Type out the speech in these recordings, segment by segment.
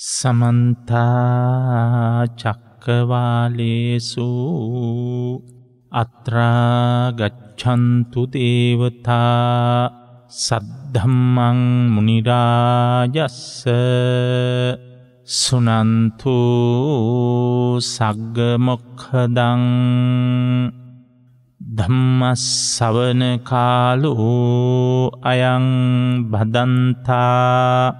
සමන්තා චක්කවාලේසු අත්‍රාගච්ඡන්තු දේවතා සද්ධම්මං මුනිරාජස්ස සුනන්තු සග්ගමොක්හදං ධම්මස්සවන කාලෝ අයං බදන්තා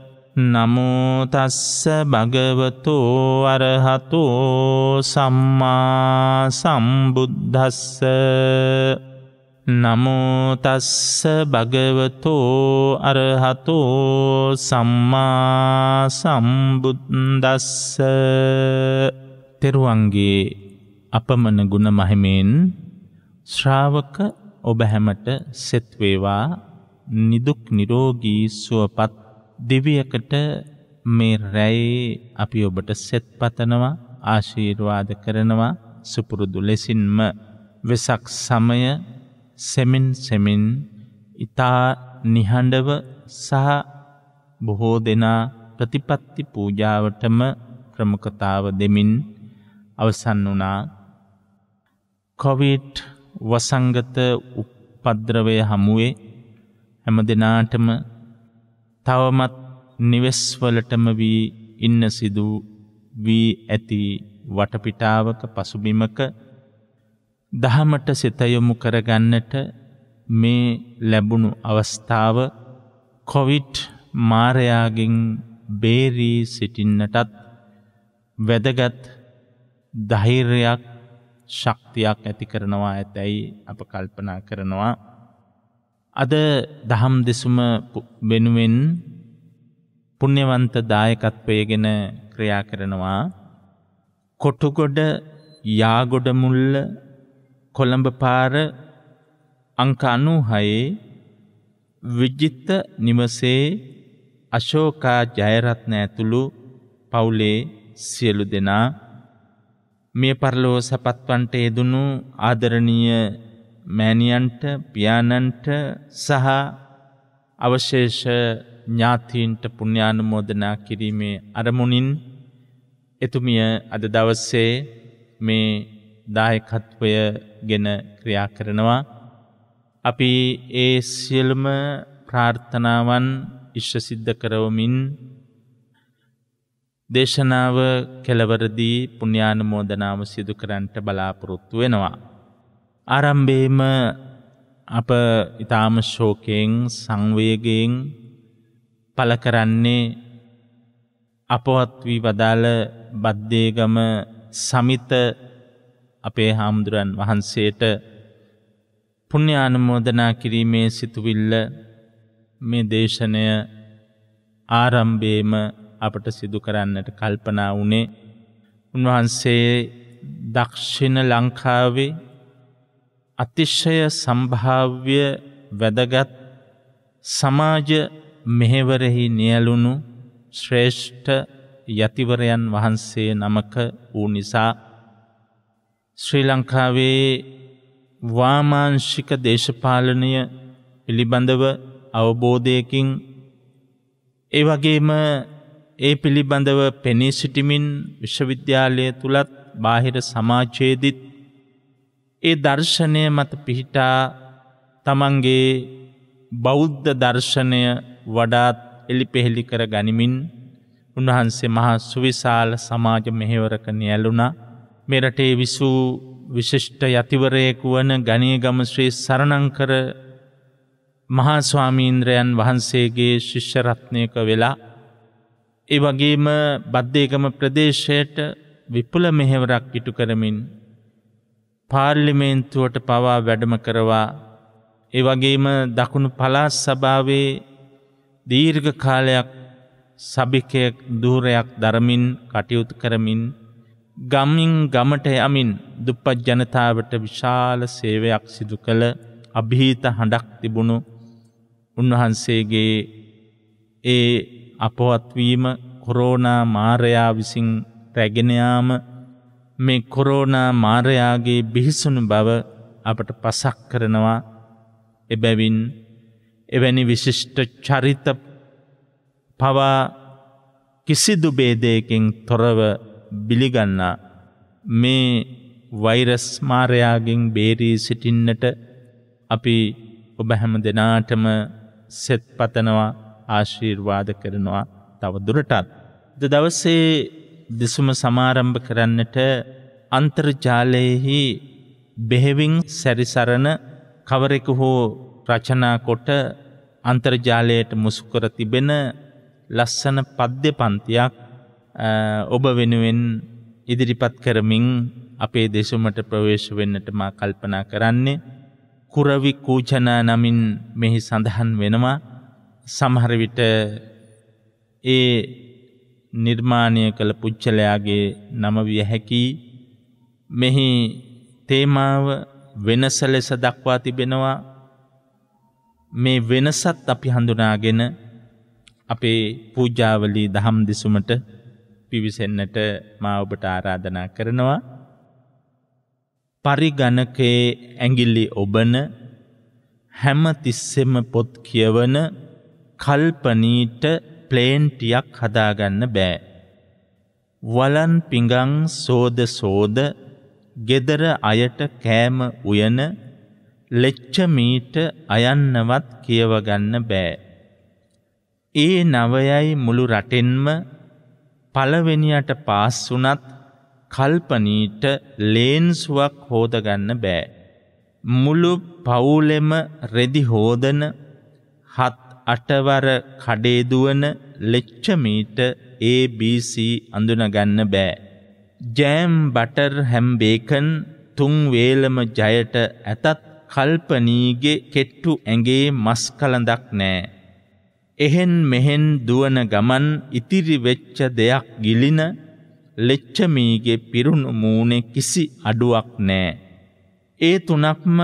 නමුතස්ස භගවතු අරහතු සම්මා සම්බුද්ධස්ස නමුතස්ස භගවතු අරහතු සම්මා සම්බුද්දස්ස තෙරුවන්ගේ අපමන ගුණ මහිමෙන් ශ්‍රාවක ඔබ හැමට සෙත්වේවා නිදුක් නිරෝගී සුවපත් දිවියකට මේ රැයේ අපි ඔබට සෙත් පතනවා ආශීර්වාද කරනවා සුපුරුදු ලෙසින්ම වෙසක් සමය සෙමින් සෙමින් ඉතා නිහඬව සහ බොහෝ දෙනා ප්‍රතිපත්ති පූජාවටම ප්‍රමුඛතාව දෙමින් අවසන් වුණා කොවිඩ් වසංගත උපද්‍රවය හමුවේ හැම දෙනාටම තවමත් නිවෙස්වලටම වී ඉන්න සිදු වී ඇති වටපිටාවක පසුබිමක දහමට සිතයොමු කරගන්නට මේ ලැබුණු අවස්ථාව කොවිට් මාරයාගෙන් බේරී සිටින්නටත් වැදගත් දහිරයක් ශක්තියක් ඇති කරනවා ඇතැයි අප කල්පනා කරනවා අද දහම් දෙසුම වෙනුවෙන් පුුණ්‍යවන්ත දායකත්වයගෙන ක්‍රියා කරනවා. කොටුගොඩ යාගොඩමුල්ල කොළඹ පාර අංක අනුහයේ විජිත්ත නිවසේ අශෝකා ජයරත්න ඇතුළු පවුලේ සියලු දෙනා මේ පරලෝ සපත්වන්ට යෙදුණු ආදරණීය මෑනියන්ට පියාණන්ට සහ අවශේෂ ඥාතීන්ට පුුණ්‍යානුමෝදනා කිරීමේ අරමුණින් එතුමිය අද දවස්සේ මේ දායකත්වය ගෙන ක්‍රියා කරනවා. අපි ඒ සියලුම ප්‍රාර්ථනාවන් ඉශ්්‍රසිද්ධ කරවමින් දේශනාව කෙලවරදී පුුණ්‍යානුමෝදනාව සිදු කරන්ට බලාපොරොත්තු වෙනවා. ආරම්භයේම අප ඊටාම ශෝකයෙන් සංවේගයෙන් පල කරන්නේ අපවත් වී වදාළ බද්දේගම සමිත අපේ හාමුදුරන් වහන්සේට පුණ්‍ය ආනුමෝදනා කිරීමේ සිතුවිල්ල මේ දේශනය ආරම්භයේම අපට සිදු කරන්නට කල්පනා වුණේ උන්වහන්සේ දක්ෂිණ ලංකාවේ අතිශ්‍යය සම්භාව්‍ය වැදගත් සමාජ මෙහෙවරෙහි නියලුණු ශ්‍රේෂ්ඨ යතිවරයන් වහන්සේ නමක වූ නිසා ශ්‍රී ලංකාවේ වාමාංශික දේශපාලනය පිළිබඳව අවබෝධයකින් ඒ වගේම ඒ පිළිබඳව පෙනී සිටිමින් විශ්වවිද්‍යාලය තුළත් බාහිර සමාජයේදිත් ඒ දර්ශනය මත පිහිටා තමන්ගේ බෞද්ධ දර්ශනය වඩාත් එලි පෙහෙලි කර ගනිමින් උන්වහන්සේ මහා සුවිශාල සමාජ මෙහෙවරක නියැලුණ මෙරටේ විසූ විශිෂ්ට යතිවරයෙකු වන ගනයගම ශ්‍රී සරණංකර මහාස්වාමීන්ද්‍රයන් වහන්සේගේ ශිෂ්‍යරත්නයක වෙලා ඒ වගේම බද්ධයකම ප්‍රදේශයට විපුල මෙහෙවරක් ඉටු කරමින් පාර්ලිමේන්තුවට පවා වැඩම කරවා එවගේම දකුණු පලාස් සභාවේ දීර්ඝ කාලයක් සභිකයක් දූරයක් දරමින් කටයුතු කරමින් ගමින් ගමට යමින් දුප්පත් ජනතාවට විශාල සේවයක් සිදු කළ අභීත හඬක් තිබුණු උන්වහන්සේගේ ඒ අපවත්වීම කොරෝනා මාරයා විසින් රැගෙනයාම මේ කොරෝනා මාරයාගේ බිහිසුණු බව අපට පසක් කරනවා එබැවින් එවැනි විශිෂ්ට චරිත පවා කිසිදු බේදයකින් තොරව බිලිගන්නා මේ වෛරස් මාරයාගෙන් බේරී සිටින්නට අපි ඔබ හැම දෙනාටම සෙත් පතනවා ආශීර්වාද කරනවා තව දුරටත්. ද දවසේ දෙසුම සමාරම්භ කරන්නට අන්තර්ජාලයෙහි බෙහෙවින් සැරිසරණ කවරෙකු හෝ රචනා කොට අන්තර්ජාලයට මුසුකර තිබෙන ලස්සන පද්‍ය පන්තියක් ඔබ වෙනුවෙන් ඉදිරිපත් කරමින් අපේ දෙසුමට ප්‍රවේශ වෙන්නට මා කල්පනා කරන්නේ කුරවි කූජනා නමින් මෙහි සඳහන් වෙනවා සමහර විට ඒ නිර්මාණය කළ පුච්චලයාගේ නම විය හැකියි මෙහි තේමාව වෙනස ලෙස දක්වා තිබෙනවා මේ වෙනසත් අපි හඳුනාගෙන අපේ පූජාවලී දහම් දෙසුමට පිවිසෙන්නට මා ඔබට ආරාධනා කරනවා. පරිගණකේ ඇඟිල්ලි ඔබන හැම තිස්සෙම පොත් කියවන කල්පනීට ප්ලේන්ටියක් හදාගන්න බෑ. වලන් පිඟං සෝද සෝද ගෙදර අයට කෑම උයන ලෙච්ච මීට අයන්නවත් කියවගන්න බෑ. ඒ නවයයි මුළු රටෙන්ම පළවෙනියට පාස් වුණත් කල්පනීට ලේන්සුවක් හෝදගන්න බෑ. මුළු පවුලෙම රෙදි හෝදන හත් අටවර කඩේදුවන ලෙච්චමීට ABC අඳුනගන්න බෑ. ජෑම් බටර් හැම්බේකන් තුන්වේලම ජයට ඇතත් කල්පනීගේ කෙට්ටු ඇගේ මස් කලඳක් නෑ. එහෙන් මෙහෙන් දුවන ගමන් ඉතිරි වෙච්ච දෙයක් ගිලින ලෙච්චමීගේ පිරුණු මූනේ කිසි අඩුවක් නෑ. ඒ තුනක්ම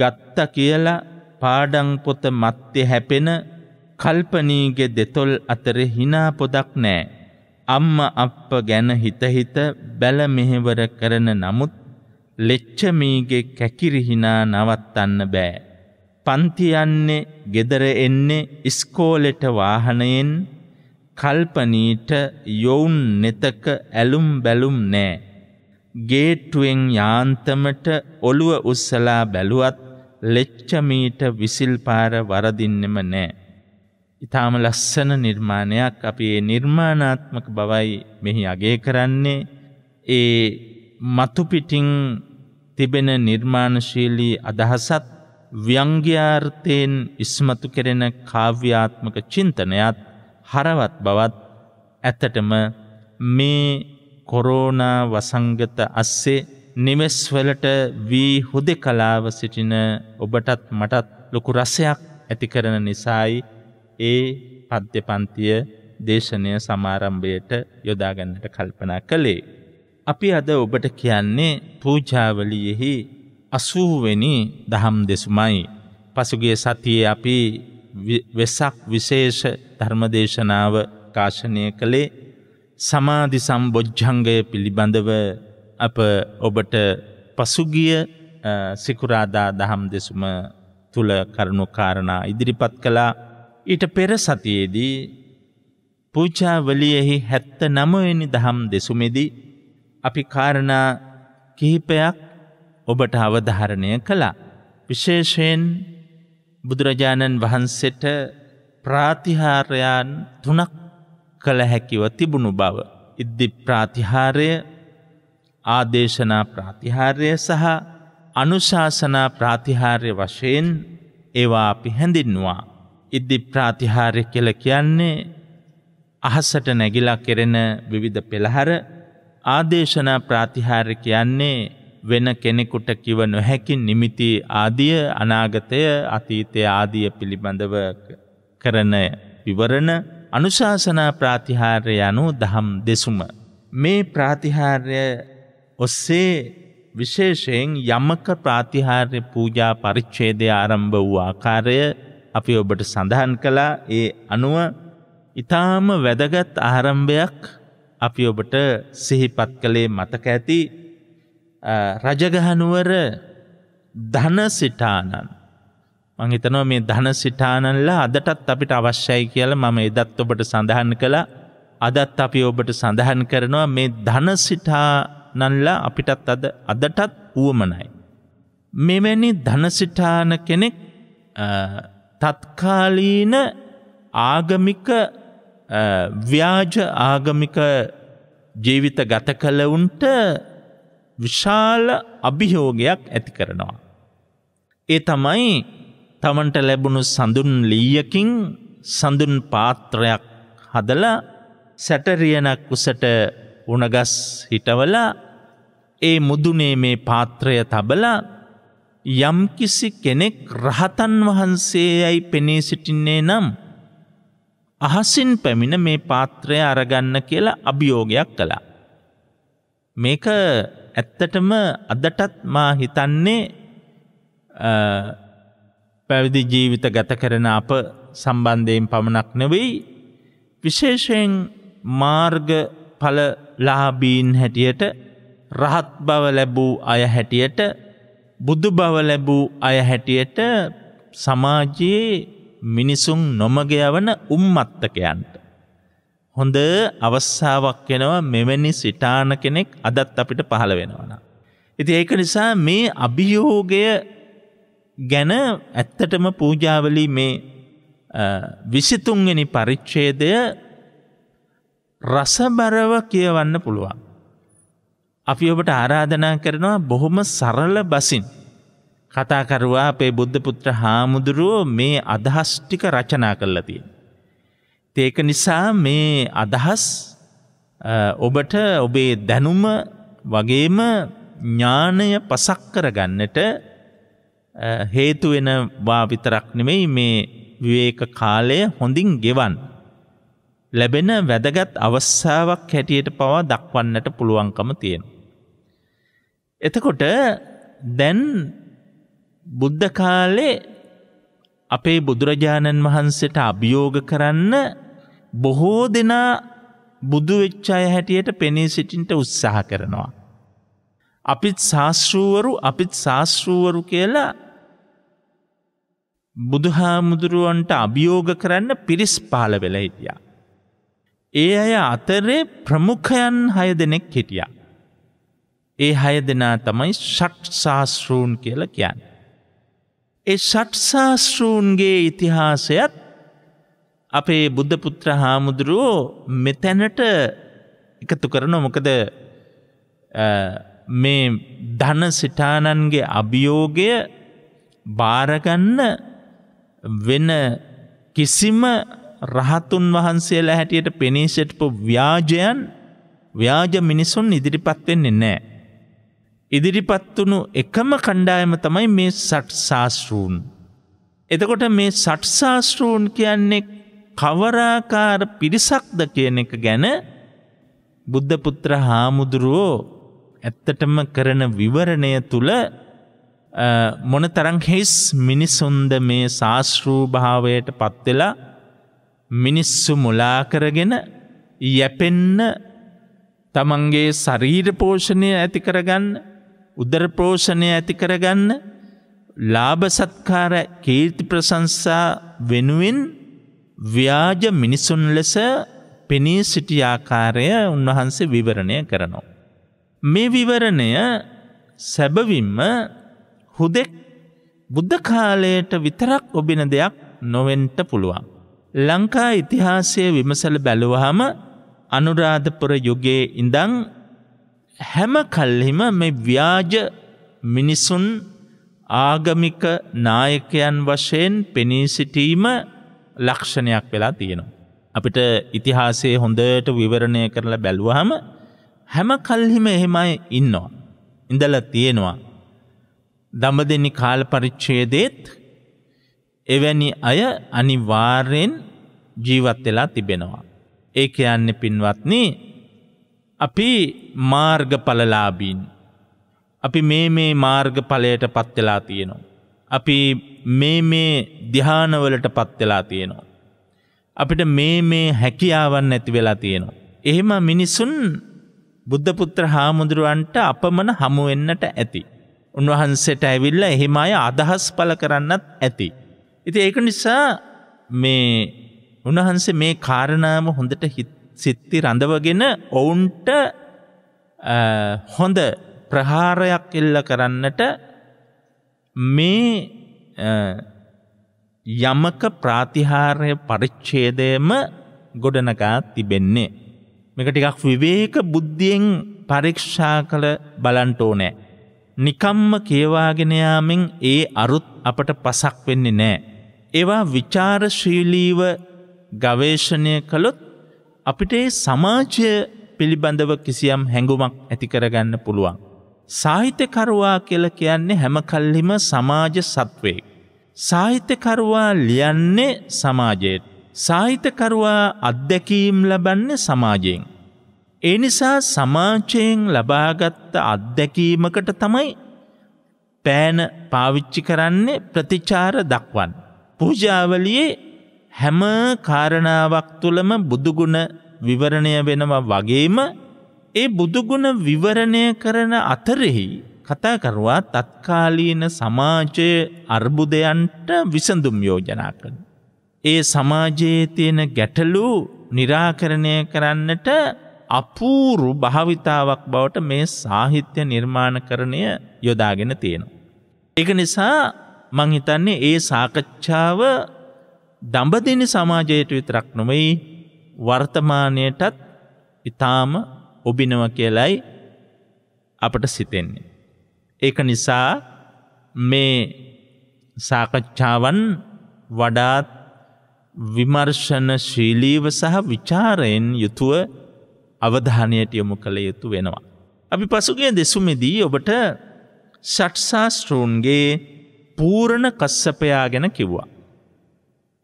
ගත්ත කියලා පාඩංපොත මත්තෙ හැපෙන කල්පනීගෙ දෙතොල් අතර හිනා පොදක් නෑ. අම්ම අප්ප ගැන හිතහිත බැල මෙහෙවර කරන නමුත් ලෙච්චමීගෙ කැකිරිහිනා නවත්තන්න බෑ. පන්තියන්නේ ගෙදර එන්නේ ඉස්කෝලෙට වාහනයෙන් කල්පනීට යොවුන් නෙතක ඇලුම් බැලුම් නෑ. ගේට්ටුවෙන් යාන්තමට ඔළුව උස්සලා බැලුවත් ලෙච්චමීට විසිල්පාර වරදින්නෙම නෑ. ඉතාම ලස්සන නිර්මාණයක් අපි ඒ නිර්මාණාත්මක බවයි මෙහි අගේ කරන්නේ ඒ මතුපිටිං තිබෙන නිර්මාණශීලී අදහසත් ව්‍යංග්‍යාර්ථයෙන් ඉස්මතු කෙරෙන කාව්‍යාත්මක චින්තනයත් හරවත් බවත් ඇතටම මේ කොරෝනා වසංගත අස්සේ නිවෙස්වලට වී හුදෙ කලාව සිටින ඔබටත් මටත් ලොකු රසයක් ඇති කරන නිසායි ඒ පද්‍ය පන්තිය දේශනය සමාරම්භයට යොදාගන්නට කල්පනා කළේ. අපි අද ඔබට කියන්නේ පූජාවලියෙහි අසූවෙනි දහම් දෙසුමයි. පසුගේ සතියේ අපි වෙසක් විශේෂ ධර්මදේශනාව කාශනය කළේ සමාධි සම්බොජ්ජංගය පිළිබඳව අප ඔබට පසුගිය සිකුරාදා දහම් දෙසුම තුළ කරුණු කාරණා ඉදිරිපත් කළා ඊට පෙර සතියේදී පූචාවලියෙහි හැත්ත නමවෙනි දහම් දෙසුමෙදී අපි කාරණා කිහිපයක් ඔබට අවධාරණය කළා. විශේෂයෙන් බුදුරජාණන් වහන්සෙට ප්‍රාතිහාරයන් තුනක් කළ හැකිව තිබුණු බව. ඉද්දි ප්‍රාතිහාරය ආදේශනා ප්‍රාතිහාර්ය සහ අනුශාසනා ප්‍රාතිහාර්ය වශයෙන් ඒවා අපි හැඳින්වා. ඉද්දි ප්‍රාතිහාර්ය කියල කියන්නේ අහසට නැගිලා කෙරෙන විවිධ පෙළහර ආදේශනා ප්‍රාතිහාර්ය කියන්නේ වෙන කෙනෙකුට කිව නොහැකි නිමිති ආදිය අනාගතය අතීතය ආදිය පිළිබඳව කරන විවරණ අනුශාසනා ප්‍රාතිහාර්ය යනු දහම් දෙසුම. මේ ප්‍රාතිහාර්ය ඔස්සේ විශේෂයෙන් යමක ප්‍රාතිහාර්ය පූජා පරිච්ඡේදය ආරම්භ වූ ආකාරය අපි ඔබට සඳහන් කළා ඒ අනුව ඊටාම වැදගත් ආරම්භයක් අපි ඔබට සිහිපත් කළේ මතක ඇති රජගහනුවර ධනසිටානන් මං හිතනවා මේ ධනසිටානන්ලා අදටත් අපිට අවශ්‍යයි කියලා මම එදත් ඔබට සඳහන් කළා අදත් අපි ඔබට සඳහන් කරනවා මේ ධනසිටා නන්ලා අපිටත් අද අදටත් වුවමනයි. මෙවැනි ධනසිටාන කෙනෙක් තත්කාලීන ආගමික ව්‍යාජ ආගමික ජීවිත ගත කලවුන්ට විශාල අභිහෝගයක් ඇති කරනවා. ඒ තමයි තමන්ට ලැබුණු සඳුන් ලීයකින් සඳුන් පාත්‍රයක් හදල සැටරියනක් උසට උනගස් හිටවලා ඒ මුදුනේ මේ පාත්‍රය තබලා යම්කිසි කෙනෙක් රහතන් වහන්සේ යැයි පෙනී සිටින්නේ නම් අහසින් පැමිණ මේ පාත්‍රය අරගන්න කියලා අභියෝගයක් කළා. මේක ඇත්තටම අදටත් මා හිතන්නේ පැවිදි ජීවිත ගත කරන අප සම්බන්ධයෙන් පමණක් නෙවෙයි විශේෂයෙන් මාර්ග පල ලාබීන් හැටියට රහත් බව ලැබූ අය හැටියට බුදු බව ලැබූ අය හැටියට සමාජයේ මිනිසුන් නොමගයවන උම්මත්තකයන්ට. හොඳ අවස්සාාවක් වෙනවා මෙවැනි සිටාන කෙනෙක් අදත් අපිට පහළ වෙනවන. ඉති ඒක නිසා මේ අභියෝගය ගැන ඇත්තටම පූජාවලි මේ විසිතුන්ගනි පරිච්ඡේදය රසබරව කියවන්න පුළුවන්. අපි ඔබට ආරාධනා කරනවා බොහොම සරල බසින්. කතාකරවා අපේ බුද්ධපුත්‍ර හාමුදුරුවෝ මේ අදහස්ටික රචනා කල්ලතිය. ඒක නිසා මේ අදහස් ඔබට ඔබේ දැනුම වගේම ඥානය පසක් කරගන්නට හේතුවෙන වාවිතරක් නෙමෙයි මේ විවේක කාලය හොඳින් ගෙවන්. ලැබෙන වැදගත් අවස්සාාවක් හැටියට පවා දක්වන්නට පුළුවන්කම තියෙන. එතකොට දැන් බුද්ධ කාලේ අපේ බුදුරජාණන් වහන්සට අභියෝග කරන්න බොහෝ දෙනා බුදුවෙච්චාය හැටියට පෙනී සිටින්ට උත්සාහ කරනවා. අපිත් ශාස්ෘුවරු අපිත් ශාස්ෘුවරු කියලා බුදුහාමුදුරුවන්ට අභියෝග කරන්න පිරිස් පාල වෙලා හිටියා. ඒ අය අතරේ ප්‍රමුඛයන් හය දෙනෙක් හිටියා. ඒ හය දෙනා තමයි ෂට්ශාස්ෘූන් කියල කියන්න. ඒ ෂට්ශාස්ෘූන්ගේ ඉතිහාසයත් අපේ බුද්ධපුත්‍ර හාමුදුරුවෝ මෙතැනට එකතු කරන මොකද මේ ධන සිටානන්ගේ අභියෝගය බාරගන්න වෙන කිසිම රහතුන් වහන්සේලා හැටියට පෙනී සිටපු ව්‍යාජයන් ව්‍යාජ මිනිසුන් ඉදිරිපත් වෙන්නේ නෑ. ඉදිරිපත් වුණු එකම කණ්ඩායම තමයි මේ සට්සාස්රූන්. එතකොට මේ සට්සාස්රූන් කියන්නේ කවරාකාර පිරිසක්ද කියන එක ගැන බුද්ධපුත්‍ර හාමුදුරුවෝ ඇත්තටම කරන විවරණය තුළ මොන තරං හෙස් මිනිසුන්ද මේ ශාස්රූභාවයට පත්වෙලා මිනිස්සු මුලාකරගෙන යැපෙන්න තමන්ගේ සරීර පෝෂණය ඇති කරගන්න උදර පෝෂණය ඇති කරගන්න ලාභ සත්කාර කීර්ති ප්‍රශංසා වෙනුවෙන් ව්‍යාජ මිනිසුන් ලෙස පෙනී සිටි ආකාරය උන්වහන්සේ විවරණය කරනවා. මේ විවරණය සැබවින්ම හුදෙක් බුද්ධ කාලයට විතරක් ඔබෙන දෙයක් නොවෙන්ට පුළුවන්. ලංකා ඉතිහාසය විමසල බැලුවහම අනුරාධපුර යුගයේ ඉඳං හැම කල්හිම මේ ව්‍යාජ මිනිසුන් ආගමික නායකයන් වශයෙන් පෙනී සිටීම ලක්ෂණයක් වෙලා තියෙනවා. අපිට ඉතිහාසයේ හොඳට විවරණය කරලා බැලුවහම හැම කල්හිම එහෙමයි ඉන්නවා. ඉඳල තියෙනවා. දඹ දෙනි කාල පරිච්චේදේත් එවැනි අය අනිවාර්යෙන් ජීවත් වෙලා තිබෙනවා. ඒක යන්න පින්වත්න අපි මාර්ගඵලලාබීන්. අපි මේ මේ මාර්ගඵලයට පත්වෙලා තියෙනවා. අපි මේ මේ දිහානවලට පත්වෙලා තියෙනවා. අපිට මේ මේ හැකියාවන් ඇති වෙලා තියෙනවා. එහෙම මිනිසුන් බුද්ධපුත්‍ර හාමුදුරුවන්ට අපමන හමුවෙන්නට ඇති. උන්වහන්සේට ඇවිල්ල එහෙම අය අදහස් පල කරන්නත් ඇති. ඉති ඒක නිසා මේ උණහන්සේ මේ කාරණාව හොඳට සිත්ති රඳවගෙන ඔවුන්ට හොඳ ප්‍රහාරයක් එල්ල කරන්නට මේ යමක ප්‍රාතිහාරය පරිච්ඡේදයම ගොඩනගා තිබෙන්නේ. මේක ටිකක් විවේක බුද්ධියෙන් පරීක්ෂා කළ බලන්ට ඕනෑ. නිකම්ම කියවාගෙන යාමෙන් ඒ අරුත් අපට පසක් වෙන්නේ නෑ. ඒවා විචාරශීලීව ගවේෂණය කළොත් අපිට සමාජය පිළිබඳව කිසියම් හැඟුමක් ඇතිකරගන්න පුළුවන්. සාහිත්‍යකරවා කියල කියන්නේ හැම කල්හිම සමාජ සත්වේ. සාහිත්‍යකරවා ලියන්නේ සමාජයට. සාහිත්‍යකරවා අත්දැකීම් ලබන්නේ සමාජයෙන්. ඒ නිසා සමාජයෙන් ලබාගත්ත අත්දැකීමකට තමයි පෑන පාවිච්චි කරන්නේ ප්‍රතිචාර දක්වන්න. පූජාවලියේ හැම කාරණාවක් තුළම බුදුගුණ විවරණය වෙනවා වගේම ඒ බුදුගුණ විවරණය කරන අතරෙහි කතාකරවා තත්කාලීන සමාජය අර්බුදයන්ට විසඳුම් යෝජනා කරන. ඒ සමාජයේ තියෙන ගැටලු නිරාකරණය කරන්නට අපූරු භාවිතාවක් බවට මේ සාහිත්‍ය නිර්මාණකරණය යොදාගෙන තියෙනවා. එක නිසා මං හිතන්නේ ඒ සාකච්ඡාව දඹදින සමාජයට විතරක් නොමයි වර්තමානයටත් ඉතාම ඔබිනව කියලයි අපට සිතෙන්නේ. ඒක නිසා මේ සාකච්ඡාවන් වඩාත් විමර්ශන ශීලීව සහ විචාරයෙන් යුතුව අවධානයට යොමු කළ යුතු වෙනවා. අපි පසුගේ දෙසුමෙදී ඔබට ෂට්සාස්ට්‍රූන්ගේ පූරණ කස්සපයා ගැන කිව්වා.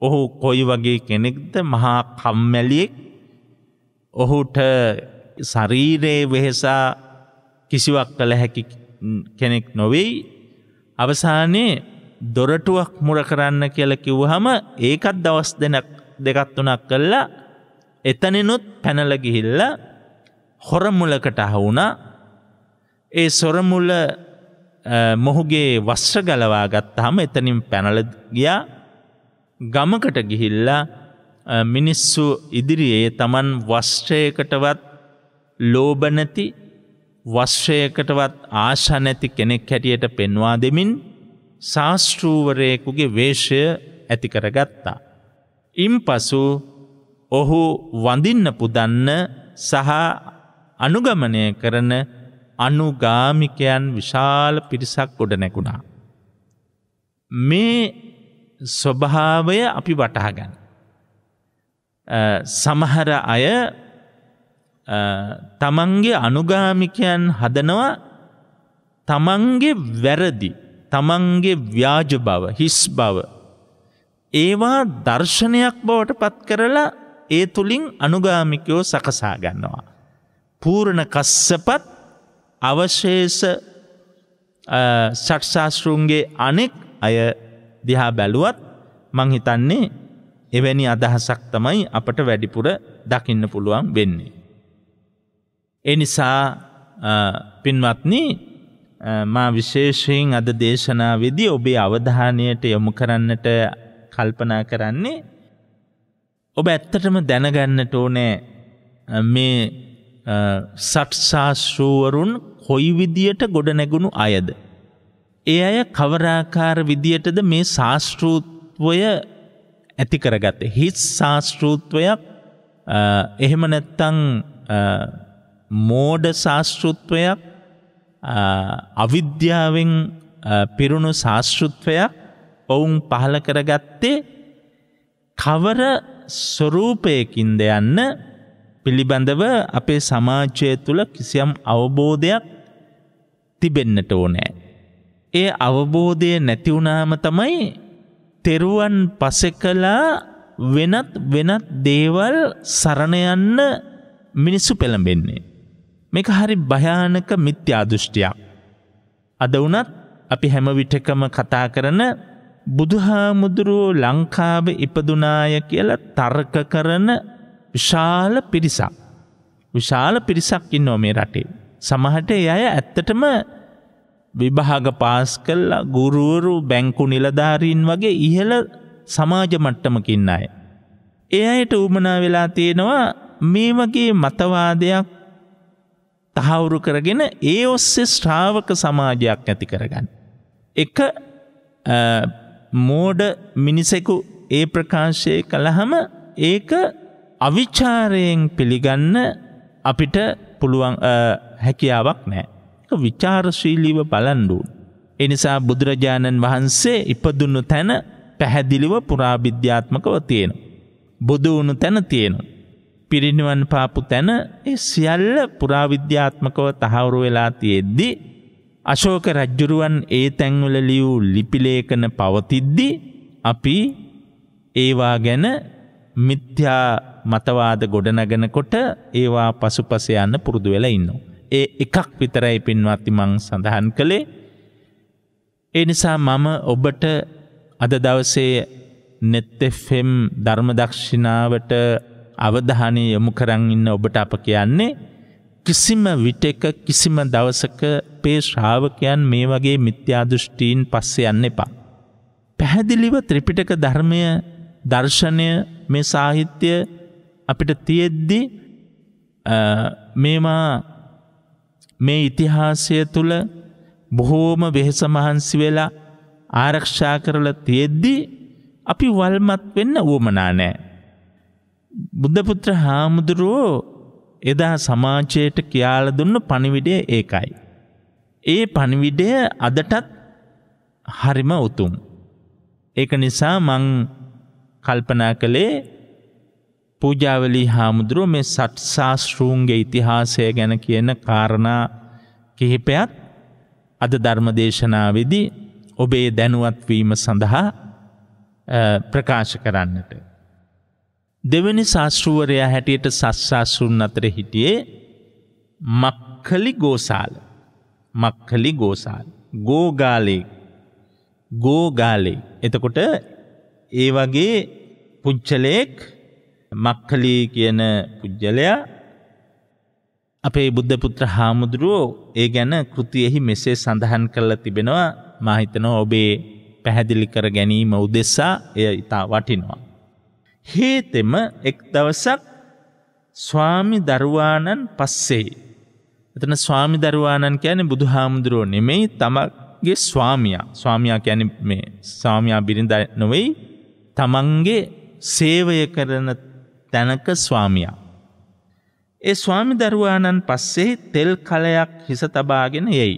ඔහු කොයි වගේ කෙනෙක්ද මහා කම්මැලියෙක් ඔහුට ශරීරයේ වෙහෙසා කිසිවක් කළ හැකි කෙනෙක් නොවෙයි අවසානයේ දොරටුවක් මුර කරන්න කියල කිව්හම ඒකත් දවස් දෙනක් දෙකත් වනක් කල්ලා එතනෙනුත් පැනලගිහිල්ල හොරමුලකට අහවුණ ඒ සොරමුල මොහුගේ වස්්‍ර ගලවා ගත්තහම එතනින් පැනල ගියා ගමකට ගිහිල්ලා මිනිස්සු ඉදිරියේ තමන් වස්ට්‍රයකටවත් ලෝබනැති වස්්‍රයකටවත් ආශනැති කෙනෙක් හැටියට පෙන්වා දෙමින් ශාස්ට්‍රූවරයෙකුගේ වේශය ඇතිකර ගත්තා. ඉම් පසු ඔහු වඳින්න පුදන්න සහ අනුගමනය කරන අනුගාමිකයන් විශාල පිරිසක් ගොඩ නැකුණා. මේ ස්වභාවය අපි වටහගන්න. සමහර අය තමන්ගේ අනුගාමිකයන් හදනවා තමන්ගේ වැරදි තමන්ගේ ව්‍යාජ බව හිස් බව ඒවා දර්ශනයක් බවට පත් කරලා ඒ තුළින් අනුගාමිකයෝ සකසා ගන්නවා. පූර්ණ කස්සපත් අවශේෂ ශක්ෂාශෘන්ගේ අනෙක් අය දිහා බැලුවත් මං හිතන්නේ එවැනි අදහසක් තමයි අපට වැඩිපුර දකින්න පුළුවන් වෙන්නේ. එනිසා පින්වත්නි මා විශේෂයෙන් අද දේශනාවේදී ඔබේ අවධානයට යොමු කරන්නට කල්පනා කරන්නේ ඔබ ඇත්තටම දැනගන්නට ඕනෑ මේ සට්සාශූවරුන් කොයි විදියට ගොඩ නැගුණු අයද. ඒ අය කවරාකාර විදියටද මේ ශාස්තෘත්වය ඇති කරගත්ත. හිස් ශාස්තෘත්වයක් එහෙම නැත්තං මෝඩ ශාස්තෘත්වයක් අවිද්‍යාවෙන් පිරුණු ශාස්තෘත්වයක් ඔවුන් පහළ කරගත්තේ කවර ස්වරූපයකින්ද යන්න පිළිබඳව අපේ සමාජය තුළ කිසියම් අවබෝධයක් තිබෙන්නට ඕනෑ. ඒ අවබෝධය නැතිවුණාම තමයි තෙරුවන් පසෙකලා වෙනත් වෙනත් දේවල් සරණයන්න මිනිස්සු පෙළඹෙන්නේ. මේක හරි භයානක මිත්‍යාදෘෂ්ටියක්. අද වනත් අපි හැමවිටකම කතා කරන බුදුහාමුදුරුවෝ ලංකාව ඉපදුනාය කියලා තර්ක කරන විශාල පිරිසක්. විශාල පිරිසක් ඉන්න මේ රටේ. සමහට එය ඇත්තටම විභාග පාස් කල්ලා ගුරුවරු බැංකු නිලධාරීන් වගේ ඉහළ සමාජ මට්ටමකින්න අය. ඒ අයට උමනා වෙලා තියෙනවා මේ වගේ මතවාදයක් තහවුරු කරගෙන ඒ ඔස්සේ ශ්‍රාවක සමාජයක් ඇති කරගන්න. එක මෝඩ මිනිසෙකු ඒ ප්‍රකාශය කළහම ඒක අවිචාරයෙන් පිළිගන්න අපිට පුළුවන් හැකියාවක් නෑ. විචාරශීලීව බලන්ඩුවන්. එනිසා බුදුරජාණන් වහන්සේ ඉපදුන්නු තැන පැහැදිලිව පුරාභිද්‍යාත්මකව තියෙන. බුදුවුණු තැන තියෙනු. පිරිනිවන් පාපු තැන ඒ සියල්ල පුරාවිද්‍යාත්මකව තහවුරු වෙලා තියෙද්දි. අශෝක රජ්ජුරුවන් ඒ තැන්වල ලියූ ලිපිලේකන පවතිද්දි අපි ඒවා ගැන මිත්‍යා මතවාද ගොඩනගනකොට ඒවා පසුපස යන්න පුරුදු වෙලා ඉන්නවා. ඒ එකක් විතරයි පින්වත්ති මං සඳහන් කළේ. ඒ නිසා මම ඔබට අද දවසේ නෙත්තෙෆෙම් ධර්මදක්ෂිනාවට අවධානය යොමු කරන් ඉන්න ඔබට අප කියන්නේ කිසිම විටක කිසිම දවසක පේ ශ්‍රාවකයන් මේ වගේ මිත්‍යාදෘෂ්ටීන් පස්සේ යන්න එපා. පැහැදිලිව ත්‍රිපිටක ධර්මය දර්ශනය මේ සාහිත්‍ය අපිට තියෙද්දි මේමා මේ ඉතිහාසය තුළ බොහෝම වෙහෙස මහන්සි වෙලා ආරක්ෂා කරල තියෙද්දි අපි වල්මත් වෙන්න වුවමනා නෑ. බුද්ධපුත්‍ර හාමුදුරුවෝ එදා සමාජයට කියාල දුන්න පණිවිඩය ඒකයි. ඒ පණිවිඩය අදටත් හරිම උතුම්. ඒක නිසා මං කල්පනා කළේ පූජාවලි හාමුදුරුව මේ සට්සාස්ෘූන්ගේ ඉතිහාසය ගැන කියන කාරණා කිහිපයත් අද ධර්මදේශනාවේදී ඔබේ දැනුවත්වීම සඳහා ප්‍රකාශ කරන්නට. දෙවැනි ශාස්ෘුවරයා හැටියට සස්සාස්ෘන් අතර හිටියේ මක්කලි ගෝසාල මක්කලි ගෝසාල් ගෝගාලේ ගෝගාලේ එතකොට ඒ වගේ පුච්චලයෙක් මක්කලී කියන පුද්ගලයා අපේ බුද්ධපුත්‍ර හාමුදුරුවෝ ඒ ගැන කෘතියෙහි මෙසේ සඳහන් කරලා තිබෙනවා මහිතනෝ ඔබේ පැහැදිලි කර ගැනීම උදෙස්සා එය ඉතා වටිනවා. හේතෙම එක් දවසක් ස්වාමි දරුවාණන් පස්සේ. එතන ස්වාමි දරුවාණන් කියන්නේ බුදු හාමුදුරුවෝ නෙමෙයි තමගේ ස්වාමියා ස්වාමියා කියන්නේ මේ ස්වාමියා බිරිඳ නොවෙයි තමන්ගේ සේවය කරන තැනක ස්වාමියා. ඒ ස්වාමි දරුවානන් පස්සේ තෙල් කලයක් හිස තබාගෙන යයි.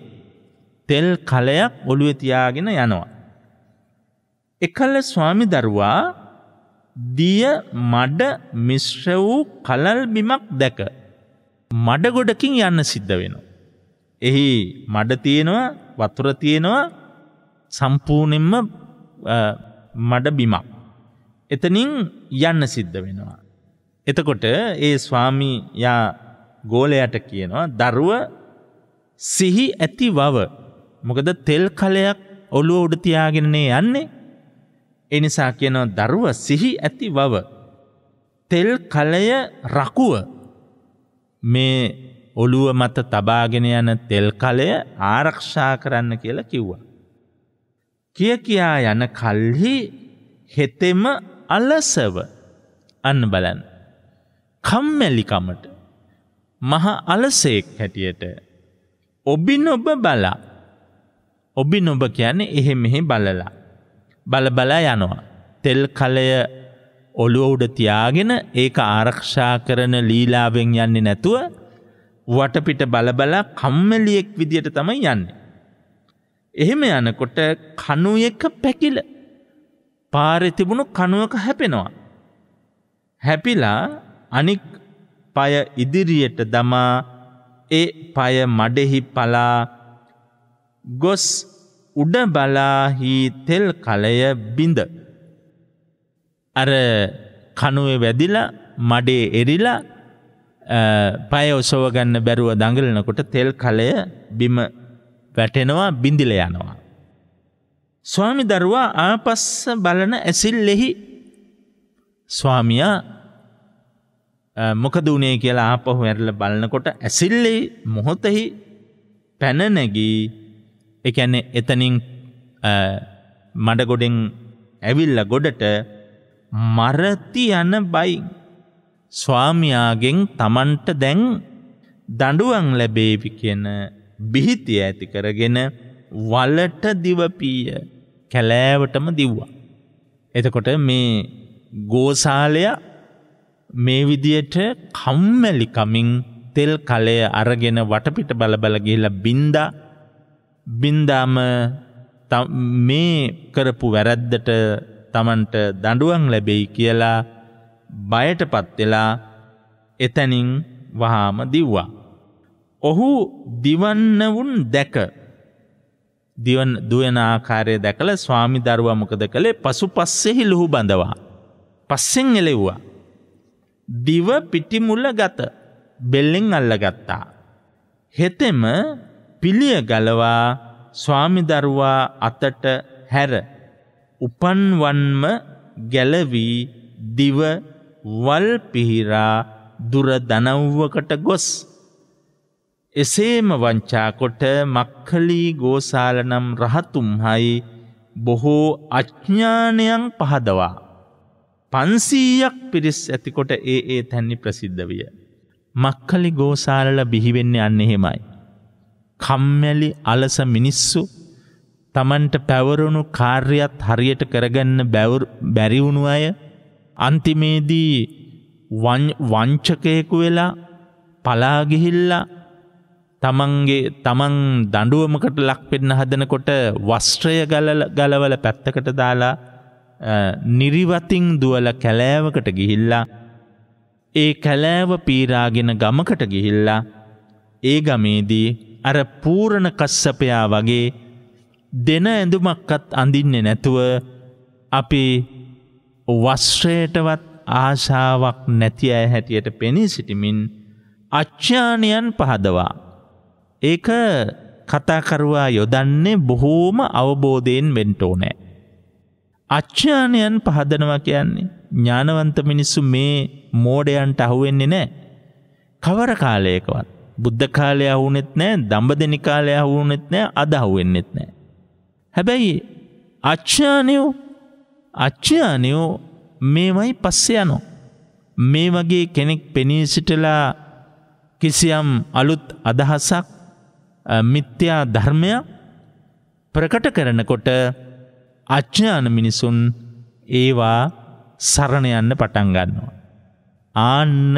තෙල් කලයක් ඔළුවේ තියාගෙන යනවා. එකල ස්වාමි දරුවා දිය මඩ මිශ්‍ර වූ කලල් බිමක් දැක මඩගොඩකින් යන්න සිද්ධ වෙනවා. එහි මඩ තියෙනවා වතුර තියෙනවා සම්පූර්ණයෙන්ම මඩ බිමක්. එතනින් යන්න සිද්ධ වෙනවා. එතකොට ඒ ස්වාමී යා ගෝලයට කියනවා දරුව සිහි ඇති වව මොකද තෙල් කලයක් ඔළුව උඩ තියාගෙනනේ යන්නේ ඒ නිසා කියනවා දරුව සිහි ඇති වව තෙල් කලය රකුව මේ ඔළුව මත තබාගෙන යන තෙල් කලය ආරක්ෂා කරන්න කියලා කිව්වා කිය කියා යන කල්හි හෙතෙම අලසව අන්න බලන්න කම්මැලිකමට මහ අලසයෙක් හැටියට ඔබි නොබ බලා ඔබි නොබ කියන්නේ එහෙ මෙහෙ බලලා බලබලා යනවා තෙල් කලය ඔළුව උඩ තියාගෙන ඒක ආරක්ෂා කරන ලීලාවෙන් යන්නේ නැතුව වටපිට බලබලා කම්මැලියෙක් විදියට තමයි යන්නේ එහෙම යනකොට කණු එක පැකිල පාරේ තිබුණු කණුවක හැපෙනවා හැපිලා අනික් පය ඉදිරියට දමා ඒ පය මඩෙහි පලා ගොස් උඩ බලාහි තෙල් කලය බිඳ. අර කනුවේ වැදිල මඩේ එරිලා පය ඔසෝගන්න බැරුව දඟලනකොට තෙල් කලය බිම වැටෙනවා බිඳිල යනවා. ස්වාමි දරුවා ආපස්ස බලන ඇසිල්ලෙහි ස්වාමියා මොකදුනේ කියලා ආපහු ඇරල බලනකොට ඇසිල්ලි මොහොතෙහි පැනනැගී එකන්නේ එතනින් මඩගොඩෙන් ඇවිල්ල ගොඩට මරති යන බයි ස්වාමයාගෙන් තමන්ට දැන් දඩුවන් ලැබේවි කියන බිහිතිය ඇති කරගෙන වලට දිවපීය කැලෑවටම දිව්වා. එතකොට මේ ගෝසාලයා මේ විදියට කම්මැලිකමින් තෙල් කලය අරගෙන වටපිට බලබල ගිහිලා බින්දා බින්දාම මේ කරපු වැරැද්දට තමන්ට දඬුවම් ලැබෙයි කියලා බයටපත් වෙලා එතනින් වහාම දිව්වා. ඔහු දිවන්න වුන් දැක දිවන් දුවන ආකාරය දැකලා ස්වාමි දරුවා මොකද කළේ පසුපස්සෙහි ලුහු බඳවා. පස්සෙන් එලෙව්වා. දිව පිටිමුල ගත බෙල්ලෙන් අල්ලගත්තා. හෙතෙම පිළිය ගලවා ස්වාමිදරුවා අතට හැර උපන්වන්ම ගැලවී දිව වල් පිහිරා දුර දනව්වකට ගොස් එසේම වංචාකොට මක්කලී ගෝසාලනම් රහතුම්හයි බොහෝ අඥ්ඥානයන් පහදවා පන්සීයක් පිරිස් ඇතිකොට ඒ ඒ තැන්නි ප්‍රසිද්ධ විය. මක්කලි ගෝසාලල බිහිවෙන්නේ අන්න එහෙමයි. කම්මැලි අලස මිනිස්සු තමන්ට පැවරුණු කාර්යත් හරියට කරගන්න බැරිවුණු අය අන්තිමේදී වංචකයෙකු වෙලා පලාගිහිල්ලා තමන්ගේ තමන් දඩුවමකට ලක්වෙන්න හදනකොට වස්ත්‍රය ගලවල පැත්තකට දාලා නිරිවතින් දුවල කැලෑවකට ගිහිල්ලා ඒ කැලෑව පීරාගෙන ගමකට ගිහිල්ලා ඒ ගමේදී අර පූරණ කස්සපයා වගේ දෙන ඇඳුමක්කත් අඳින්නේ නැතුව අපි වස්ත්‍රයටවත් ආශාවක් නැති අය හැටියට පෙනී සිටිමින් අච්ඡානයන් පහදවා. ඒක කතාකරුවා යොදන්නේ බොහෝම අවබෝධයෙන් වෙන්ට ඕනෑ. අච්චානයන් පහදනවා කියන්නේ. ඥානවන්ත මිනිස්සු මේ මෝඩයන්ට අහුවෙන්නේ නෑ. කවර කාලයකවත්. බුද්ධ කාලය අහුනෙත් නෑ දම්බදනි කාලය අහුනෙත් නෑ අදහුවෙන්නෙත් නෑ. හැබැයි අච්චානයෝ අච්චානයෝ මේමයි පස්සේ යනෝ. මේ වගේ කෙනෙක් පෙනී සිටලා කිසියම් අලුත් අදහසක් මිත්‍යා ධර්මයක් ප්‍රකට කරනකොට අඥ්ඥාන මිනිසුන් ඒවා සරණ යන්න පටන් ගන්නවා. ආන්න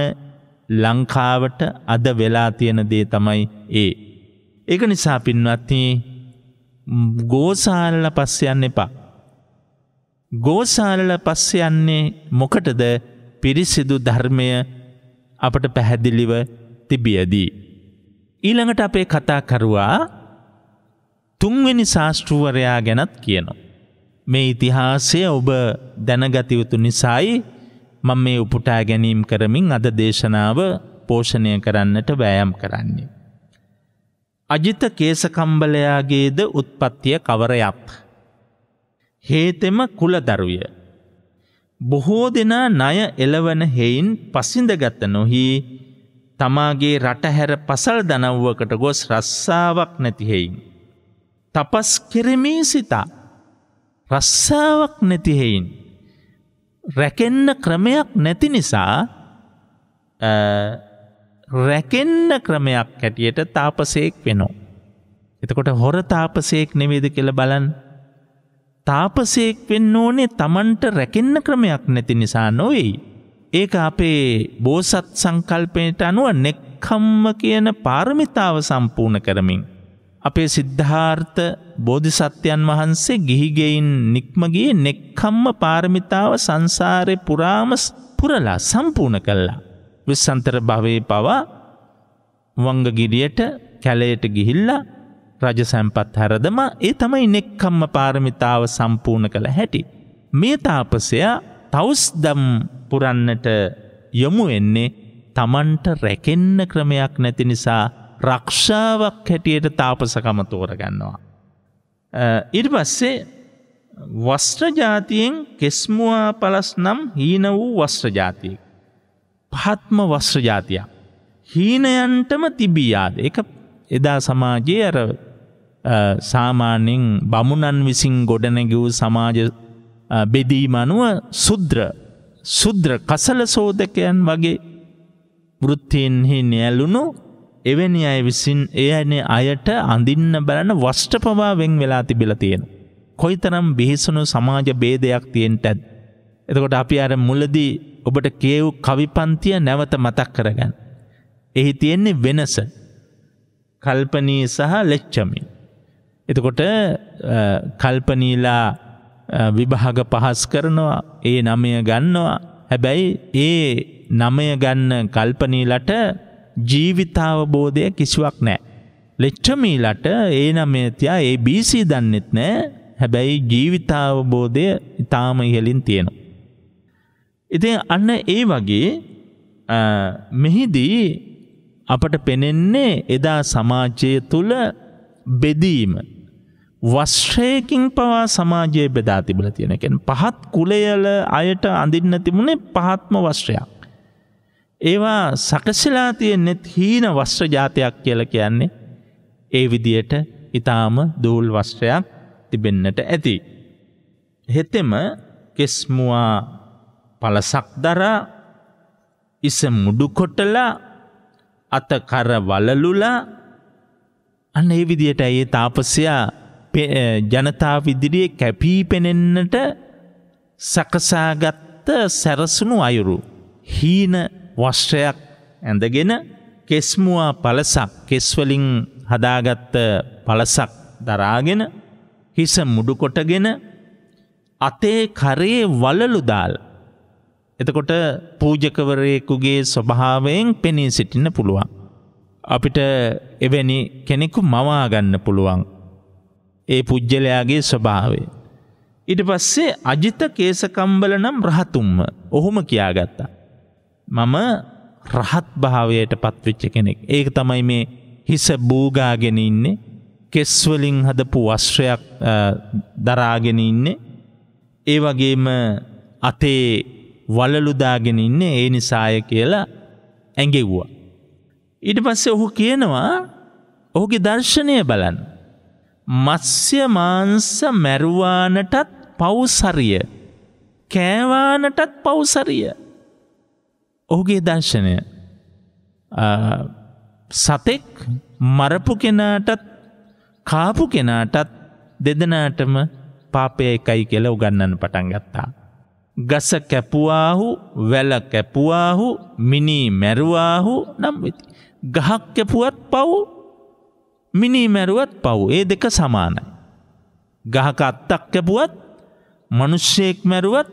ලංකාවට අද වෙලා තියෙන දේ තමයි ඒ. ඒක නිසා පින්වත්න්නේ ගෝසාලල පස්ස යන්න එපා. ගෝසාලල පස්ස යන්නේ මොකටද පිරිසිදු ධර්මය අපට පැහැදිලිව තිබියදී. ඊළඟට අපේ කතාකරුවා තුන්වෙනි ශාස්ෘුවරයා ගැනත් කියනවා. මේ ඉතිහාසය ඔබ දැනගතයුතු නිසායි මම මේ උපුටා ගැනීම් කරමින් අද දේශනාව පෝෂණය කරන්නට වෑයම් කරන්නේ. අජිත කේසකම්බලයාගේද උත්පත්තිය කවරයක්. හේතෙම කුලදරුය. බොහෝ දෙනා ණය එලවන හෙයින් පසිඳගත නොහි තමාගේ රටහැර පසල් දනව්වකට ගොස් රස්සාවක් නැතිහෙයින්. තපස් කෙරෙමී සිතා රස්සාවක් නැතිහෙයින්. රැකෙන්න ක්‍රමයක් නැති නිසා රැකෙන්න ක්‍රමයක් හැටියට තාපසයෙක් වෙනෝ. එතකොට හොර තාපසයෙක් නෙවේද කියල බලන් තාපසයෙක් වෙන්න ඕනේ තමන්ට රැකෙන්න ක්‍රමයක් නැති නිසා නොවෙයි. ඒක අපේ බෝසත් සංකල්පයට අනුව නෙක්කම්ම කියන පාරමිතාව සම්පූර්ණ කරමින්. අපේ සිද්ධාර්ථ බෝධිසත්‍යයන් වහන්සේ ගිහිගෙයින් නික්මගේ නෙක්කම්ම පාරමිතාව සංසාරය පුරාම පුරලා සම්පූර්ණ කල්ලා. විස්සන්තර භවේ පවා වංගගිරියට කැලයට ගිහිල්ලා රජ සැම්පත් හැරදම ඒ තමයි නෙක්කම්ම පාරමිතාව සම්පූර්ණ කළ හැටි. මේ තාපසයා තවස්දම් පුරන්නට යොමු වෙන්නේ තමන්ට රැකෙන්න ක්‍රමයක් නැති නිසා රක්ෂාවක් හැටියට තාපසකම තෝරගන්නවා. ඉර් පස්සේ වස්ත්‍රජාතියෙන් කෙස්මුවා පලස් නම් හීන වූ වස්ත්‍රජාතිය. පහත්ම වස්ත්‍රජාතියක්. හීනයන්ටම තිබියාද එක එදා සමාජයේ අර සාමාන්‍යෙන් බමුණන් විසින් ගොඩනැගවූ සමාජ බෙදීම අනුව සුද්‍ර සුද්‍ර කසල සෝදකයන් වගේ වෘත්තයෙන්හි නැලුණු එවැනි අය විසින් ඒ අන අයට අඳින්න බැලන වස්්ට පවා වෙන් වෙලා තිබිල තියෙන. කොයි තරම් බිහිසුණු සමාජ බේදයක් තියෙන්ට ඇත්. එතකොට අපි අර මුලදී ඔබට කියව් කවිපන්තිය නැවත මතක් කරගන්න. එහි තියෙන්නේ වෙනස කල්පනී සහ ලෙච්චමින්. එතකොට කල්පනීලා විභාග පහස් කරනවා ඒ නමය ගන්නවා හැබැයි ඒ නමය ගන්න කල්පනීලට ජීවිතාවබෝධය කිසිවක් නෑ. ලෙච්චමීලට ඒ නමේතියා ඒ බිසි දන්නෙත් නෑ හැබැයි ජීවිතාවබෝධය ඉතාම ඉහලින් තියෙන. ඉතින් අන්න ඒ වගේ මෙහිදී අපට පෙනෙන්නේ එදා සමාජය තුළ බෙදීම. වශ්‍රයකින් පවා සමාජයේ බෙදා තිබල තියෙනකෙන් පහත් කුලයල අයට අඳින්න තිබුණේ පහත්ම වශ්‍රයක්. ඒවා සකසලා තියෙන්නෙත් හීන වස්ත්‍ර ජාතයක් කියල කියන්නේ ඒ විදියට ඉතාම දූල් වස්ත්‍රයක් තිබෙන්නට ඇති. හෙතෙම කෙස්මුවා පලසක් දරා ඉස මුඩුකොටලා අතකර වලලුලා අන්න ඒ විදියට ඇයේ තාපසයා ජනතා විදිරිය කැපී පෙනෙන්නට සකසාගත්ත සැරසුණු අයුරු හීන වස්ත්‍රයක් ඇඳගෙන කෙස්මුවා පලසක් කෙස්වලින් හදාගත්ත පලසක් දරාගෙන හිස මුඩුකොටගෙන අතේ කරේ වලලු දාල්. එතකොට පූජකවරයෙකුගේ ස්වභාවයෙන් පෙනී සිටින්න පුළුවන්. අපිට එවැනි කෙනෙකු මවාගන්න පුළුවන්. ඒ පුද්ගලයාගේ ස්වභාවේ. ඉට පස්සේ අජිත කේසකම්බල නම් රහතුම්ම ඔහොම කියාගත්තා. මම රහත් භාවයට පත්වෙච්ච කෙනෙක්. ඒක තමයි මේ හිස බූගාගෙන ඉන්නේ කෙස්වලින් හදපු වස්ත්‍රයක් දරාගෙන ඉන්නේ. ඒ වගේම අතේ වලලුදාගෙන ඉන්නේ ඒ නිසාය කියලා ඇඟෙව්වා. ඊට පස්සේ ඔහු කියනවා ඔහුගේ දර්ශනය බලන්න. මත්ස්‍ය මාංස මැරුවානටත් පවුසරිය කෑවානටත් පවුසරිය ඔහුගේ දර්ශනය සතෙක් මරපු කෙනාටත් කාපු කෙනාටත් දෙදනාටම පාපය එකයි කියල උගන්නන්න පටන් ගත්තා. ගස කැපුවාහු වැල කැපුවාහු මිනී මැරුවාහු නම් ගහක් කැපුවත් පව් මිනී මැරුවත් පව් ඒ දෙක සමානයි. ගහක අත්තක් කැපුවත් මනුෂ්‍යයෙක් මැරුවත්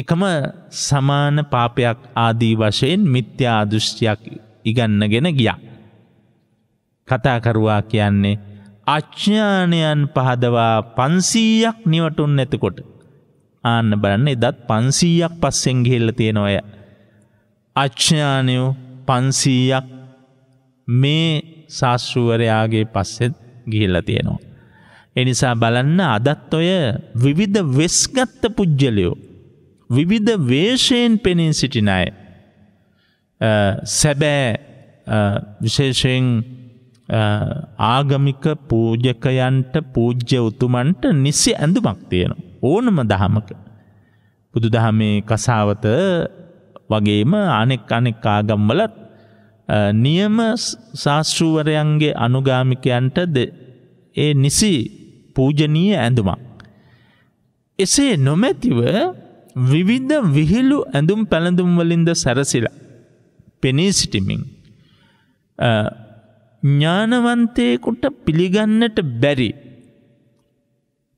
එකම සමාන පාපයක් ආදී වශයෙන් මිත්‍යා දෘෂ්ටියක් ඉගන්නගෙන ගියා. කතාකරුවා කියන්නේ අච්ඥානයන් පහදවා පන්සීයක් නිවටුන් නැතකොට. ආන්න බලන්න එදත් පන්සීයක් පස්සෙන් ගිහිල්ල තියෙන ඔය. අච්ඥානයෝ පන්සීයක් මේ ශාස්ෘුවරයාගේ පස්සෙත් ගිහිල්ල තියෙනවා. එනිසා බලන්න අදත් ඔය විවිධ වෙස්ගත්ත පුද්ජලයෝ විවිධ වේශයෙන් පෙනී සිටින අය. සැබෑ විශේෂයෙන් ආගමික පූජකයන්ට පූජ්‍ය උතුමන්ට නිසි ඇඳුමක් තියෙන. ඕනම දහමක. බුදු දහමේ කසාවත වගේම අනෙක් අනෙක් ආගම්වලත් නියම ශාස්තෘූවරයන්ගේ අනුගාමිකයන්ට ඒ නිසි පූජනීය ඇඳුමක්. එසේ නොමැතිව විවිධ විහිලු ඇඳුම් පැළඳුම්වලින්ද සැරසිලා පෙනී සිටිමින්. ඥානවන්තයකුට පිළිගන්නට බැරි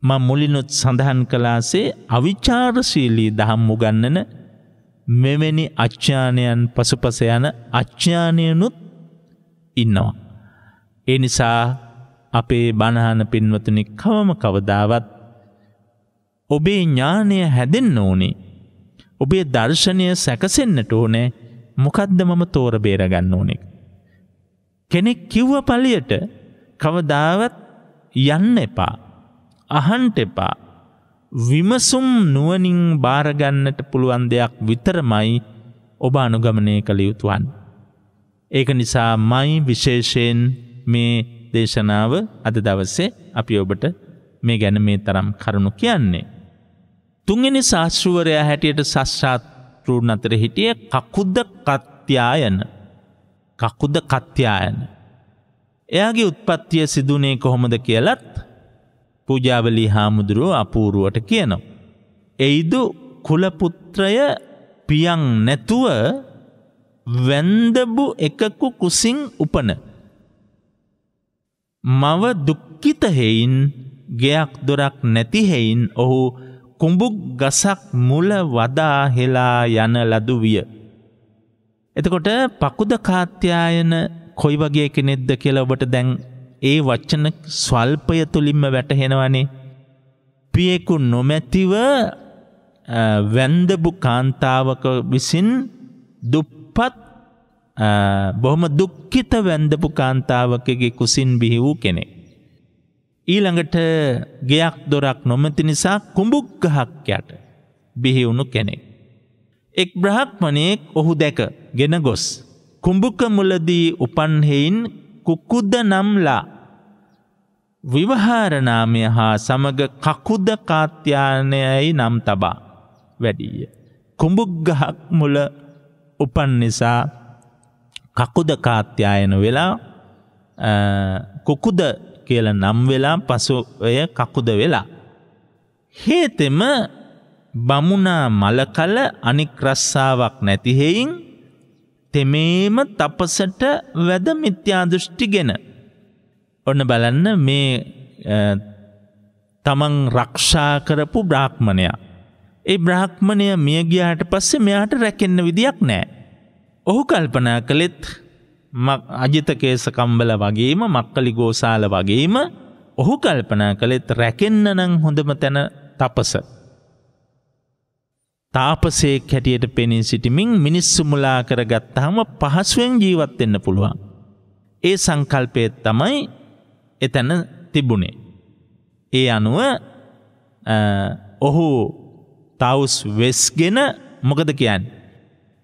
ම මුලිනුත් සඳහන් කලාසේ අවිචාරශීලී දහම් මුගන්නන මෙවැනි අච්ඥානයන් පසුපස යන අච්ඥානයනුත් ඉන්නවා. එනිසා අපේ බණහන පින්වතුනි කවම කවදාවත් ඔබේ ඥානය හැදෙන්න ඕනේ. ඔබේ දර්ශනය සැකසෙන්න්නට ඕනේ මොකද්ද මම තෝර බේරගන්න ඕනෙක්. කෙනෙක් කිව්ව පලියට කවදාවත් යන්න එපා. අහන්ට එපා. විමසුම් නුවනින් භාරගන්නට පුළුවන් දෙයක් විතරමයි ඔබ අනුගමනය කළ යුතුවන්. ඒක නිසා මයි විශේෂයෙන් මේ දේශනාව අද දවසේ අපි ඔබට මේ ගැන මේ තරම් කරුණු කියන්නේ. තුන්ගනි ශාස්ෘුවරයා හැටියට සශ්ාතෘන් අතර හිටිය කකුද්ද කත්්‍යයායන කකුද්ද කත්්‍යයායන. එයාගේ උත්පත්තිය සිදුනේ කොහොමද කියලත් පූජාවලි හාමුදුරුව අපූරුවට කියනවා. එයිදු කුලපුත්‍රය පියන් නැතුව වැන්දබු එකකු කුසින් උපන. මව දුක්කිත හෙයින් ගෙයක් දොරක් නැතිහෙයින් ඔහු කුඹුක් ගසක් මුල වදා හෙලා යන ලදු විය. එතකොට පකුද කාත්‍යයන කොයි වගේ කෙනෙද්ද කියලා ඔබට දැන් ඒ වච්චන ස්වල්පය තුළින්ම වැටහෙනවනේ. පියෙකු නොමැතිව වැන්දබු කාන්තාවක විසින් දුප්පත් බොහොම දුක්කිත වැන්දපු කාන්තාවකගේ කුසින් බිහි වූ කෙනෙක්. ඊළඟට ගෙයක් දොරක් නොමති නිසා කුඹුක්ගහක් යට බිහිවුණු කෙනෙක්. එක් බ්‍රහක්මනයෙක් ඔහු දැක ගෙන ගොස්. කුඹුක මුලදී උපන්හෙයින් කුක්කුද්ද නම්ලා. විවහාරනාමය හා සමග කකුද්ද කාත්‍යානයයි නම් තබා වැඩීය. කුඹුක්ගහක් මුල උපන් නිසා කකුද කාත්‍යායන වෙලා කුකුද කියල නම් වෙලා පසු ඔය කකුද වෙලා. හේතෙම බමුණා මලකල අනික්‍රස්සාාවක් නැතිහෙයින් තෙමේම තපසට වැද මිත්‍යාදෘෂ්ටිගෙන. ඔන්න බලන්න මේ තමන් රක්ෂා කරපු බ්‍රාහ්මණයා. ඒ බ්‍රාහ්මණය මියගියාට පස්සේ මෙයාට රැකෙන්න විදියක් නෑ. ඔහු කල්පනා කළෙත් අජිතකේසකම්බල වගේම මක්කලි ගෝසාල වගේම ඔහු කල්පනා කළෙත් රැකෙන්න්න නං හොඳම තැන තපස. තාපසේ කැටියට පෙනී සිටිමින් මිනිස්සු මුලා කරගත්තාම පහසුවෙන් ජීවත්වෙන්න පුළුවන්. ඒ සංකල්පයත් තමයි එතැන තිබුණේ. ඒ අනුව ඔහු තවුස් වෙස්ගෙන මොකද කියන්.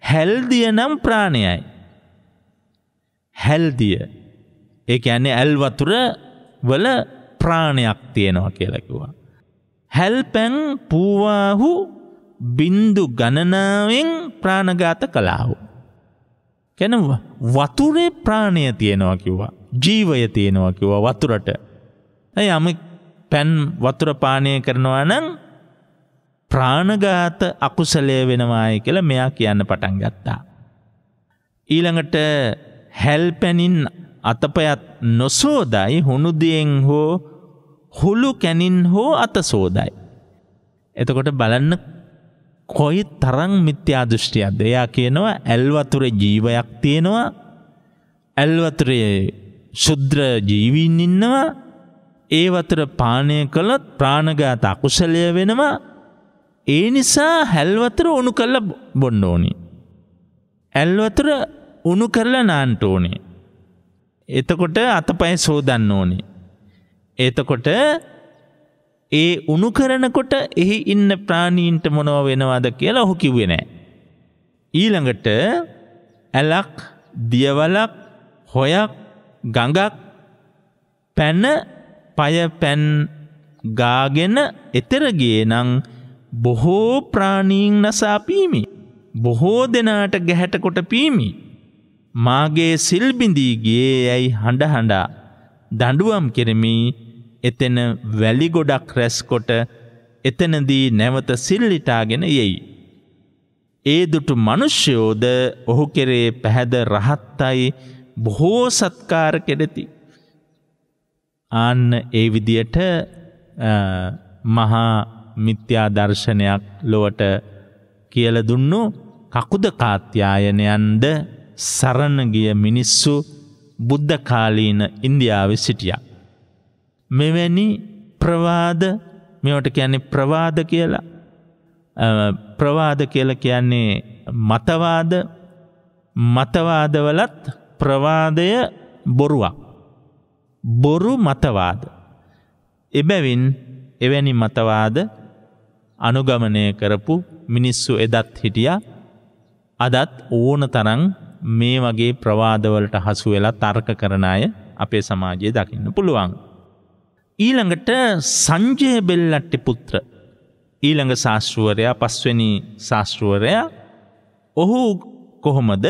හැල්දිය නම් ප්‍රාණයයි. හැල්දිය ඒ ඇන්නේ ඇල් වතුර වල ප්‍රාණයක් තියෙනවා කියලකිවා. හැල්පැන් පූවාහු බින්දු ගණනාවෙන් ප්‍රාණගාත කලාහු. කැන වතුරේ ප්‍රාණය තියෙනවා කිව්වා. ජීවය තියෙනවා කිව්වා වතුරට. ඇයි යම පැන් වතුර පානය කරනවා නං ප්‍රාණගාත අකුසලය වෙනවාය කියල මෙයා කියන්න පටන් ගත්තා. ඊළඟට හැල්පැනින් අතපයත් නොසෝදයි හුණුදියෙන් හෝ හුළු කැනින් හෝ අත සෝදයි. එතකොට බලන්න කොයි තරං මිත්‍යාදෘෂ්ටියක්ද එයා කියනවා ඇල්වතුර ජීවයක් තියෙනවා ඇල්වතුරේ ශුද්‍ර ජීවීන් ඉන්නවා ඒ වතුර පානය කළොත් ප්‍රාණගාත අකුසලය වෙනවා ඒ නිසා හැල්වතුර උණු කල්ල බොන්න ඕනි. ඇල්වතුර උණු කරලා නාන්ට ඕනේ. එතකොට අතපය සෝදන්න ඕනේ. එතකොට ඒ උණු කරනකොට එහි ඉන්න ප්‍රාණීන්ට මොනව වෙනවාද කියලා ඔහු කිව්වේ නෑ. ඊළඟට ඇලක් දියවලක් හොයක් ගඟක් පැන පය පැන් ගාගෙන එතරගේ නං බොහෝ ප්‍රාණීන් නසා පීමි. බොහෝ දෙනාට ගැහැටකොට පීමි. මාගේ සිල්බිඳීගේ ඇයි හඬ හඬා දඩුවම් කෙරමි එතෙන වැලිගොඩක් රැස්කොට එතනදී නැවත සිල්ලිටාගෙන යෙයි. ඒ දුටු මනුෂ්‍යයෝද ඔහු කෙරේ පැහැද රහත්තයි බොහෝ සත්කාර කෙරෙති. ආන්න ඒ විදියට මහා මිත්‍යා දර්ශනයක් ලොවට කියල දුන්නු කකුද කාත්‍යායනයන්ද සරණගිය මිනිස්සු බුද්ධකාලීන ඉන්දියාව සිටියා. මෙවැනි ප්‍රවාද මෙවට කියන්නේ ප්‍රවාද කියලා ප්‍රවාද කියල කියන්නේ මතවාද මතවාදවලත් ප්‍රවාදය බොරුවක්. බොරු මතවාද. එබැවින් එවැනි මතවාද අනුගමනය කරපු මිනිස්සු එදත් හිටිය අදත් ඕන තරං මේ වගේ ප්‍රවාදවලට හසු වෙලා තර්ක කරන අය අපේ සමාජයේ දකින්න පුළුවන්. ඊළඟට සංජය බෙල්ලට්ටි පුත්‍ර ඊළඟ ශාස්ත්‍රුවරයා පස්වෙනි ශාස්ත්‍රුවරයා ඔහු කොහොමද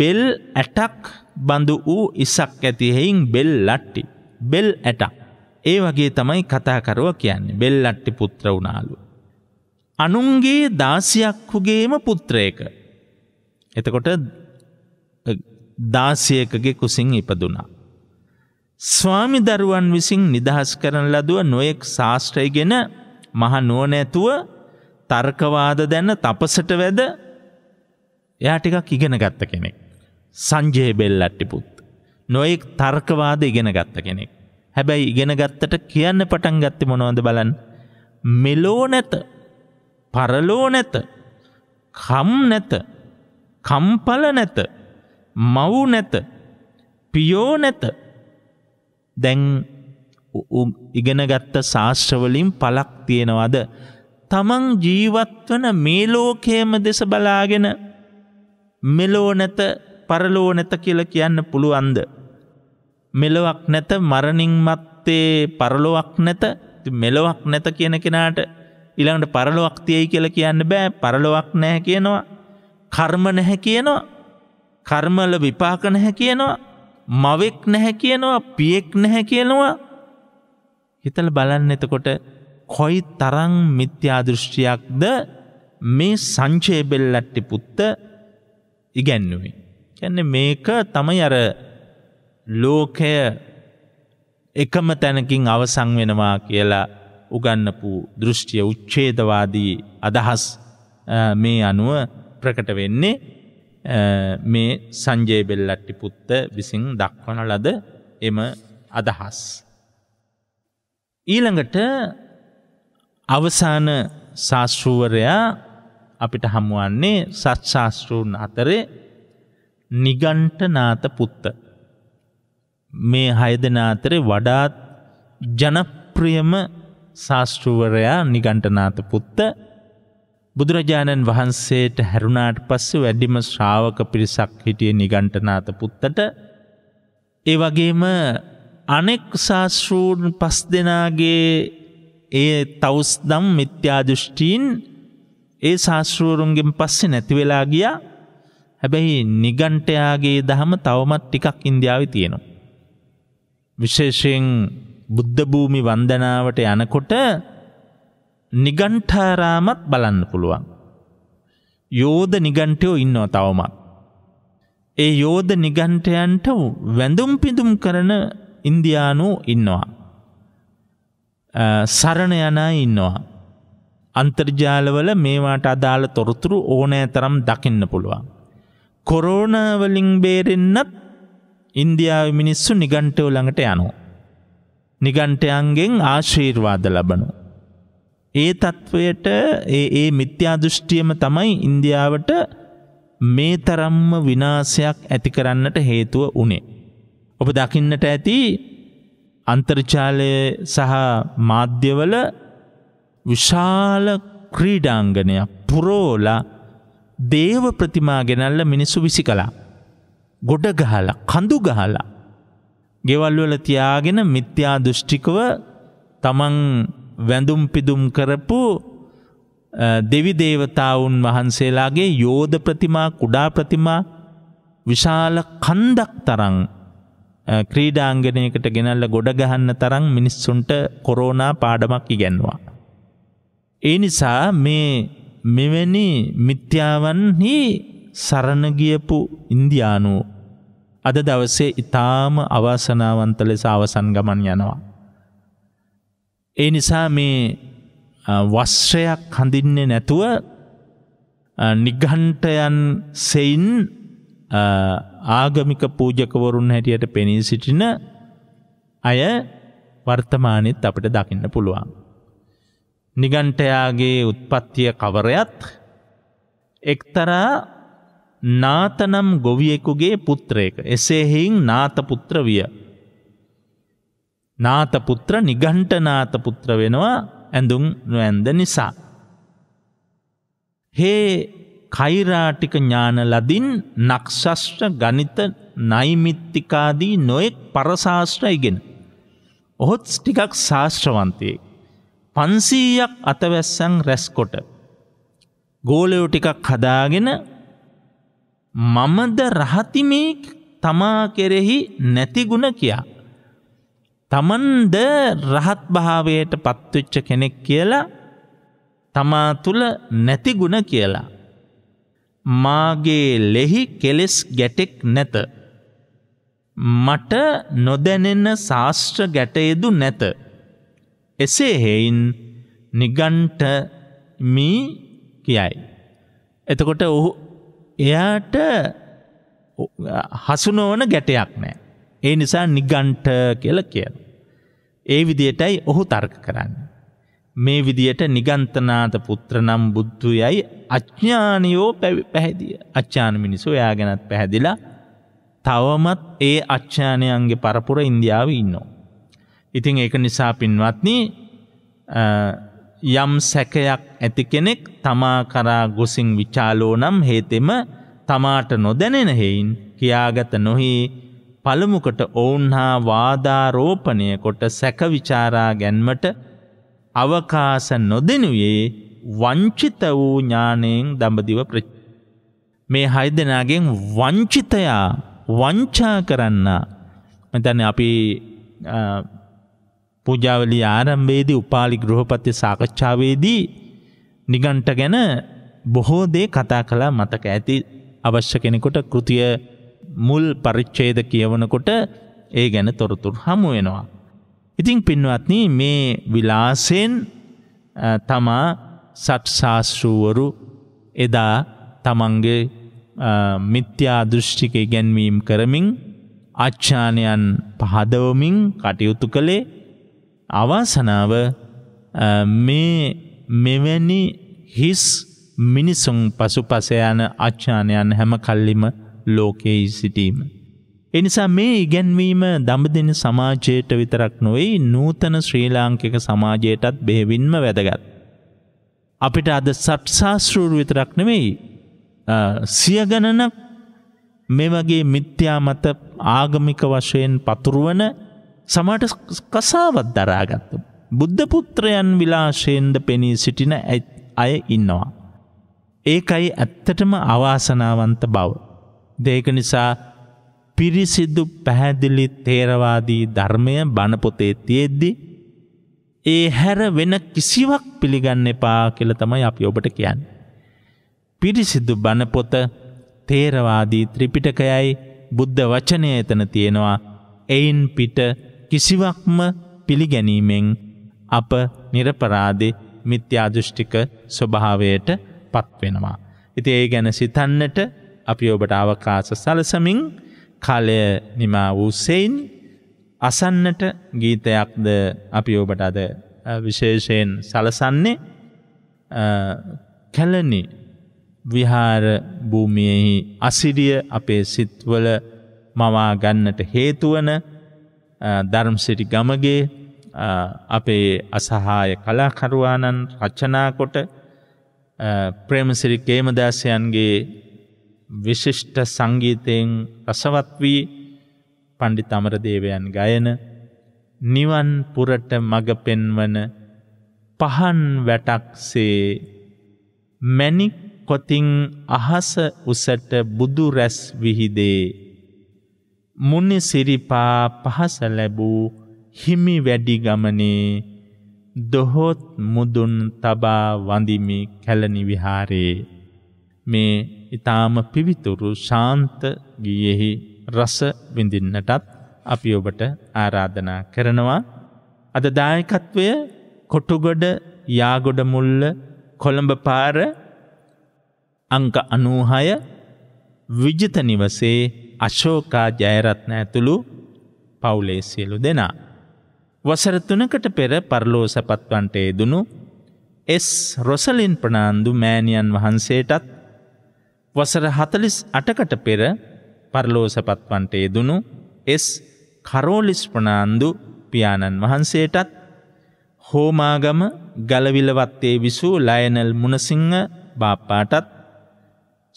බෙල් ඇටක් බඳු වූ ඉසක් ඇතිහෙයින් බෙල් ලට්ටි බෙල් ඇටක් ඒ වගේ තමයි කතාකරුව කියන්නේ බෙල් ලට්ටි පුත්‍ර වුණාලු. අනුන්ගේ දාසියක් හුගේම පුත්‍රයක එතකොට දාසයකගේ කුසින් ඉපදුනා. ස්වාමි දරුවන් විසින් නිදහස් කරන ලදුව නොයෙක් ශාස්ත්‍රයගෙන මහ නුවණැතුව තර්කවාද දැන තපසට වැද එයා ටිකක් ඉගෙන ගත්ත කෙනෙක්. සංජය බෙල්ලට්ටිපුත්. නොයෙක් තර්කවාද ඉගෙන ගත්ත කෙනෙක්. හැබැයි ඉගෙන ගත්තට කියන්න පටන් ගත්ත මොනවද බලන්. මෙලෝ නැත පරලෝ නැත කම් නැත කම්පල නැත මව් නැත පියෝ නැත දැන් ඉගෙනගත්ත ශාස්ත්‍රවලින් පලක් තියෙනවද තමන් ජීවත්වන මේ ලෝකයම දෙස බලාගෙන මෙලෝ නැත පරලෝ නැත කියල කියන්න පුළුවන්ද. මෙලොවක් නැත මරණින් මත්තේ පරලොවක් නැත මෙලොවක් නැත කියන කෙනාට ඉළඟට පරලොවක් තියයි කියල කියන්න බෑ පරලොවක් නැහැ කියනවා කර්ම නැහැ කියනවා කර්මල විපාක නැහැ කියනවා මවෙක් නැහැ කියනවා පියෙක් නැහැ කියනවා හිතල බලන්න එතකොට කොයි තරං මිත්‍යාදෘෂ්ටියක්ද මේ සංචේබෙල්ලට්ටි පුත්ත ඉගැන්නුවේ. කැන්න මේක තමයි අර ලෝකය එකම තැනකින් අවසං වෙනවා කියලා උගන්නපු දෘෂ්ටිය උච්චේදවාදී අදහස් මේ අනුව ප්‍රකට වෙන්නේ මේ සංජය බෙල්ලට්ටි පුත්ත විසින් දක්වන ලද එම අදහස්. ඊළඟට අවසාන ශාස්ෘුවරයා අපිට හමුවන්නේ සත් ශාස්තෘූන් අතරේ නිගන්ටනාත පුත්ත. මේ හයදනාතරේ වඩාත් ජනප්‍රියම ශාස්තෘුවරයා නිගන්ටනාත පුත්ත බුදුරජාණන් වහන්සේට හැරුණාට පස්සේ වැඩිම ශ්‍රාවක පිරිසක් හිටිය නිගණ්ඨනාත පුත්තට ඒ වගේම අනෙක් ශාස්ෘූන් පස් දෙනාගේ ඒ තවස්දම් මිත්‍යාදෘෂ්ටීන් ඒ ශාස්ෘූරුන්ගෙන් පස්සෙ නැතිවෙලා ගිය හැබැයි නිගන්ටයාගේ දහම තවමත් ටිකක් ඉන්දියාව තියෙනවා. විශේෂයෙන් බුද්ධභූමි වන්දනාවට යනකොට නිගන්ඨාරාමත් බලන්න පුළුවන්. යෝධ නිගන්ටයෝ ඉන්නව තවමත්. ඒ යෝධ නිගන්ටයන්ට වැඳුම් පිඳුම් කරන ඉන්දියානු ඉන්නවා. සරණ යනා ඉන්නවා. අන්තර්ජාලවල මේවාට අදාළ තොරතුරු ඕනෑ තරම් දකින්න පුළුවන්. කොරෝණවලින් බේරෙන්න්නත් ඉන්දියාව මිනිස්සු නිගන්ටයෝ ළඟට යනු. නිගන්ටයන්ගෙන් ආශීර්වාද ලබනු. ඒ තත්ත්වයට ඒ මිත්‍යාදෘෂ්ටියම තමයි ඉන්දියාවට මේ තරම්ම විනාසයක් ඇති කරන්නට හේතුව වනේ. ඔබ දකින්නට ඇති අන්තර්චාලය සහ මාධ්‍යවල විශාල ක්‍රීඩාංගනයක් පුරෝල දේව ප්‍රතිමා ගෙනල්ල මිනිස්සු විසි කලා. ගොඩ ගහලා කඳු ගහලා. ගෙවල්වල තියාගෙන මිත්‍යා දෘෂ්ටිකව තමන් වැඳුම් පිදුම් කරපු දෙවි දේවතාවුන් වහන්සේලාගේ යෝධ ප්‍රතිමා කුඩා ප්‍රතිමා විශාල කන්දක් තරං ක්‍රීඩාංගනයකට ගෙනල්ල ගොඩගහන්න තරං මිනිස්සුන්ට කොරෝනා පාඩමක් ඉගැන්වා. ඒ නිසා මේ මෙවැනි මිත්‍යාවන්හි සරණගියපු ඉන්දියානු අද දවසේ ඉතාම අවසනාවන්ත ලෙස අවසන් ගමන් යනවා. ඒ නිසා මේ වස්්‍රයක් හඳින්නේ නැතුව නිගහන්ටයන් සෙයින් ආගමික පූජකවරුන් හැටියට පෙනී සිටින අය වර්තමානෙත් අපට දකින්න පුළුවන්. නිගන්ටයාගේ උත්පත්තිය කවරයත් එක්තරා නාතනම් ගොවියෙකුගේ පුත්‍රයක එසේහෙයින් නාතපුත්‍ර විය නාතපුත්‍ර නිගණ්ටනාතපුත්‍ර වෙනවා ඇඳුම් නොඇන්ද නිසා. හේ කෛරාටික ඥානලදින් නක්ෂෂ්ට ගනිත නයිමිත්තිකාදී නොයෙක් පරශාස්ත්‍ර ඉගෙන. ඔහොත් ටිකක් ශාස්ත්‍රවන්තයෙක්. පන්සීයක් අතවැස්සන් රැස්කොට. ගෝලයෝ ටිකක් හදාගෙන මමද රහතිමේ තමා කෙරෙහි නැතිගුණ කියා. තමන්ද රහත් භාවයට පත්වෙච්ච කෙනෙක් කියලා තමා තුළ නැතිගුණ කියලා. මාගේ ලෙහි කෙලෙස් ගැටෙක් නැත. මට නොදැනෙන ශාස්ත්‍ර ගැටයදු නැත. එසේ හෙයින් නිගන්ට මී කියයි. එතකොට ඔහු එයාට හසුනෝන ගැටයක් නෑ. ඒ නිසා නිගන්ට කියල කියන. ඒ විදියටයි ඔහු තර්ක කරන්න. මේ විදියට නිගන්තනාත පුත්‍ර නම් බුද්ධු යයි අච්ඥානියෝ පැහැදිය අච්චාන මිනිසු යා ගැනත් පැහැදිලා තවමත් ඒ අච්ඡානයන්ගේ පරපුර ඉන්දියාව ඉන්නෝ. ඉතිං ඒක නිසා පින්වත්නී යම් සැකයක් ඇති කෙනෙක් තමා කරා ගොසින් විචාලෝ නම් හේතෙම තමාට නොදැනෙන හෙයින් කියාගත නොහි පළමුකොට ඔවුන් හා වාදාරෝපණය කොට සැකවිචාරා ගැන්මට අවකාස නොදෙනුයේ වංචිත වූ ඥානයෙන් දඹදිව ප්‍රච. මේ හය දෙනාගෙන් වංචිතයා වංචා කරන්න මෙතන අපි පූජාවලි ආරම්භයේදී උපාලි ගෘහපති සාකච්ඡාවේදී නිගණ්ඨ ගැන බොහෝ දේ කතා කළා මතක ඇති අවශ්‍ය කෙනෙකුට කෘතිය මුල් පරිච්චේද කියවනකොට ඒ ගැන තොරතුර හමුවෙනවා. ඉතිං පින්වත්න මේ විලාසෙන් තමා සට්ශාස්ෘුවරු එදා තමන්ගේ මිත්‍යා දෘෂ්ටික ඉගැන්වීම් කරමින් අච්ඡානයන් පහදවමින් කටයුතු කළේ අවාසනාව මේ මෙවැනි හිස් මිනිසුන් පසු පසයන අච්ඡානයන් හැම කල්ලිම ලෝකයේ සිටීම. එනිසා මේ ඉගැන්වීම දඹදින සමාජයට විතරක් නොවෙයි නූතන ශ්‍රී ලාංකික සමාජයටත් බෙහෙවින්ම වැදගත්. අපිට අද සට්සාස්ෘූර් විතරක් නෙවෙයි සියගණනක් මේ වගේ මිත්‍යා මත ආගමික වශයෙන් පතුරුවන සමට කසාවත් දරාගත්ත. බුද්ධපුත්‍රයන් විලාශයෙන්ද පෙනී සිටින ඇත් අය ඉන්නවා. ඒකයි ඇත්තටම අවාසනාවන්ත බව. දේක නිසා පිරිසිදු පැහැදිලි තේරවාදී ධර්මය බණපොතේ තියෙද්දි. ඒ හැර වෙන කිසිවක් පිළිගන්න එපා කියල තමයි අපි ඔබට කියන්න. පිරිසිදු බණපොත තේරවාදී ත්‍රිපිටකයයි බුද්ධ වචනය එතන තියෙනවා එයින් පිට කිසිවක්ම පිළිගැනීමෙන් අප නිරපරාදෙ මිත්‍යාදෘෂ්ටික ස්වභාවයට පත්වෙනවා. ඉති ඒ ගැන සිතන්නට අපි ඔබට අවකාස සලසමින් කලය නිමා වූ සෙයින් අසන්නට ගීතයක්ද අපි ඔබට අද විශේෂයෙන් සලසන්නේ කැලනි විහාර භූමියෙහි අසිරිය අපේ සිත්වල මවා ගන්නට හේතුවන ධර්ම්සිටි ගමගේ අපේ අසහාය කලාකරුවාණන් රච්චනාකොට ප්‍රේමසිරි කේමදාසයන්ගේ විශිෂ්ට සංගීතයෙන් රසවත් වී පණ්ඩි තමරදේවයන් ගයන නිවන් පුරට මඟ පෙන්වන පහන් වැටක්සේ මැණික් කොතින් අහස උසට බුදු රැස් විහිදේ මුනි සිරිපා පහස ලැබූ හිමි වැඩි ගමනේ දොහොත් මුදුන් තබා වඳිමි කැලණි විහාරේ මේ ඊ타ම පිවිතුරු ශාන්ත ගීයෙහි රස විඳින්නටත් අපි ඔබට ආරාධනා කරනවා අද දායකත්වය කොටුගොඩ යාගොඩ මුල්ල කොළඹ පාර අංක 96 විජිත නිවසේ අශෝකා ජයරත්න ඇතුළු පවුලේ සියලු දෙනා වසර 3කට පෙර පරලෝ සපත්වන්ට යෙදුණු එස් රොසලින් ප්‍රනාන්දු මෑණියන් වහන්සේටත් වසර හතලිස් අටකට පෙර පරලෝසපත්වන්ට යෙදුණු එස් කරෝලිස්ප්‍රනාන්දු පියාණන් වහන්සේටත් හෝමාගම ගලවිලවත්තේ විසූ ලයනල් මුණසිංහ බාප්පාටත්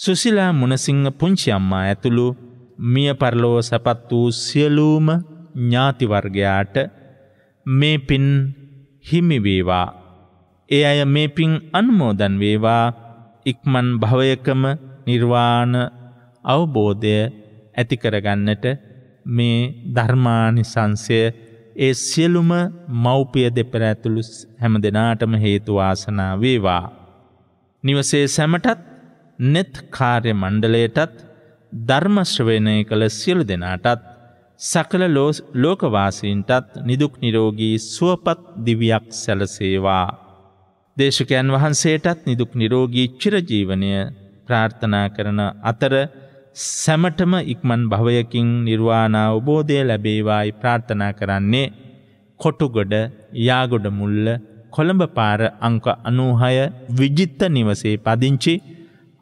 සුසිලා මුණසිංහ පුංචි අම්මා ඇතුළු මිය පරලෝ සැපත් වූ සියලූම ඥාතිවර්ගයාට මේ පින් හිමිවේවා. ඒ අය මේ පින් අන්මෝදන් වේවා ඉක්මන් භවයකම නිර්වාණ අවබෝධය ඇතිකරගන්නට මේ ධර්මානිසංසය ඒ සියලුම මව්පිය දෙපර ඇතුළු හැම දෙනාටම හේතුවාසනා වේවා. නිවසේ සැමටත් නෙත් කාර්ය මණ්ඩලයටත් ධර්මශ්‍රවනය කළ සියලු දෙනාටත් සකල ලෝකවාසීන්ටත් නිදුක් නිරෝගී සුවපත් දිවියක් සැලසේවා. දේශකයන් වහන්සේටත් නිදුක් නිරෝගී චිරජීවනය ප්‍රාර්ථනා කරන අතර සැමටම ඉක්මන් භවයකින් නිර්වාණ අවබෝධය ලැබේවායි ප්‍රාර්ථනා කරන්නේ කොටුගොඩ යාගොඩ මුල්ල කොළඹ පාර අංක අනූහය විජිත්ත නිවසේ පදිංචි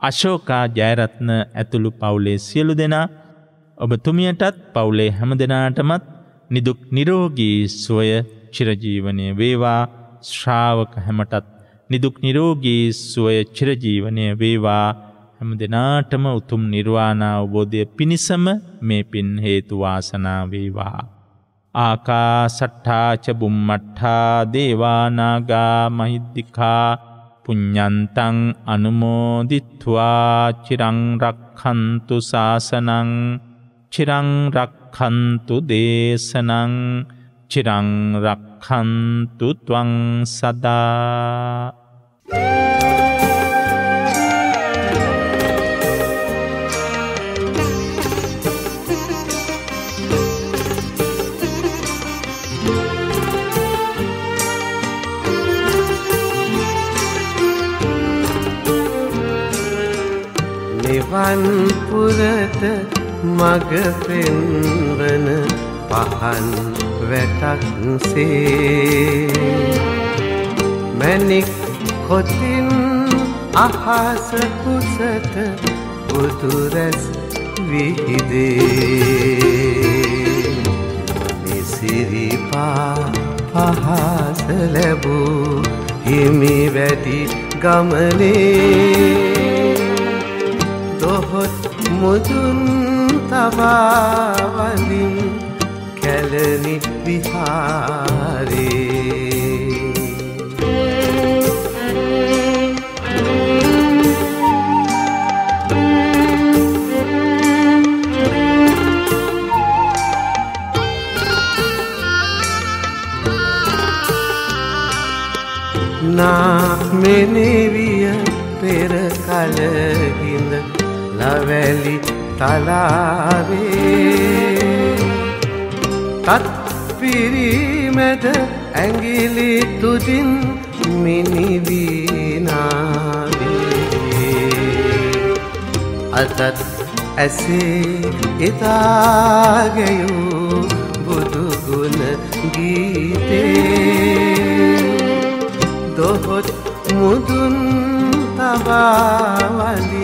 අශෝකා ජයරත්න ඇතුළු පවුලේ සියලු දෙනා ඔබ තුමියටත් පවුලේ හැම දෙනාටමත් නිදුක් නිරෝගී සුවය චිරජීවනය වේවා ශ්‍රාවක හැමටත් නිදුක් නිරෝගී සුවය චිරජීවනය වේවා හැම දෙනාටම උතුම් නිර්වාණ අවබෝධය පිණිසම මේ පින් හේතු වාසනා වේවා. ආකාසට්ඨා ච බුම්මට්ඨා දේවානාගා මහිද්దికා පුඤ්ඤන්තං අනුමෝදිත්වා චිරං රක්ඛන්තු සාසනං චිරං රක්ඛන්තු දේශනං චිරං රක්ඛන්තු ත්වං සදා Thank you. වන්පුරත මග පෙන්වන පහන් වැටක්සේ මැනික් කොතින් අහස කුසත බුදුරැස් විහිදේ නිසිරිපා පහස ලැබූ හිමි වැටි ගමනේ මුදුන් තබාවඳින් කැලනි විහාරේ නා මෙනෙවිය පෙර කලක මලවැලි තලාවේ තත් පිරීමට ඇගිලි තුදින් මිනිවීනාවේ අතත් ඇසේ එතාගයූ බුදුගුණ ගීතේ දොහොත් මුදුන් තබාවලි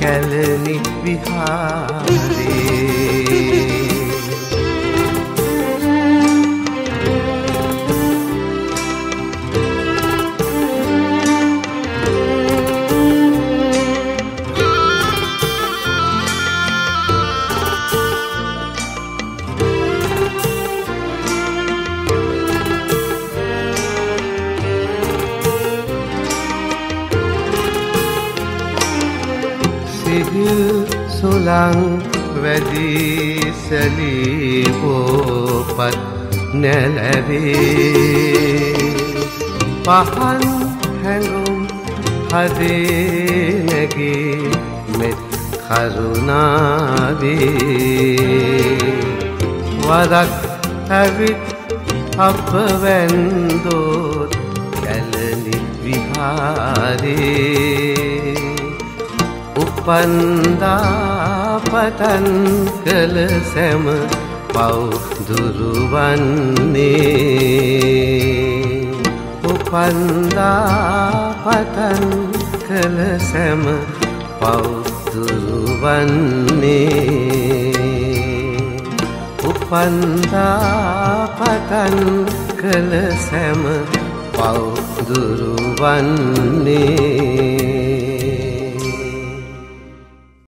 කැලණි විහාර සලං වැදී සැලී හෝපත් නැලැවේ පහන් හැඟුම් හදනගේ මෙත් කරුණාවේ වදක් ඇවිත් අප වැන්දෝත් කැලනි විහාරේ උපන්දා පටන් කළ සැම පව්දුරුවන්නේ උපන්දා පටන් කළ සැම පව්දුරුවන්නේ උපන්දා පටන් කළ සැම පව්දුරුවන්නේ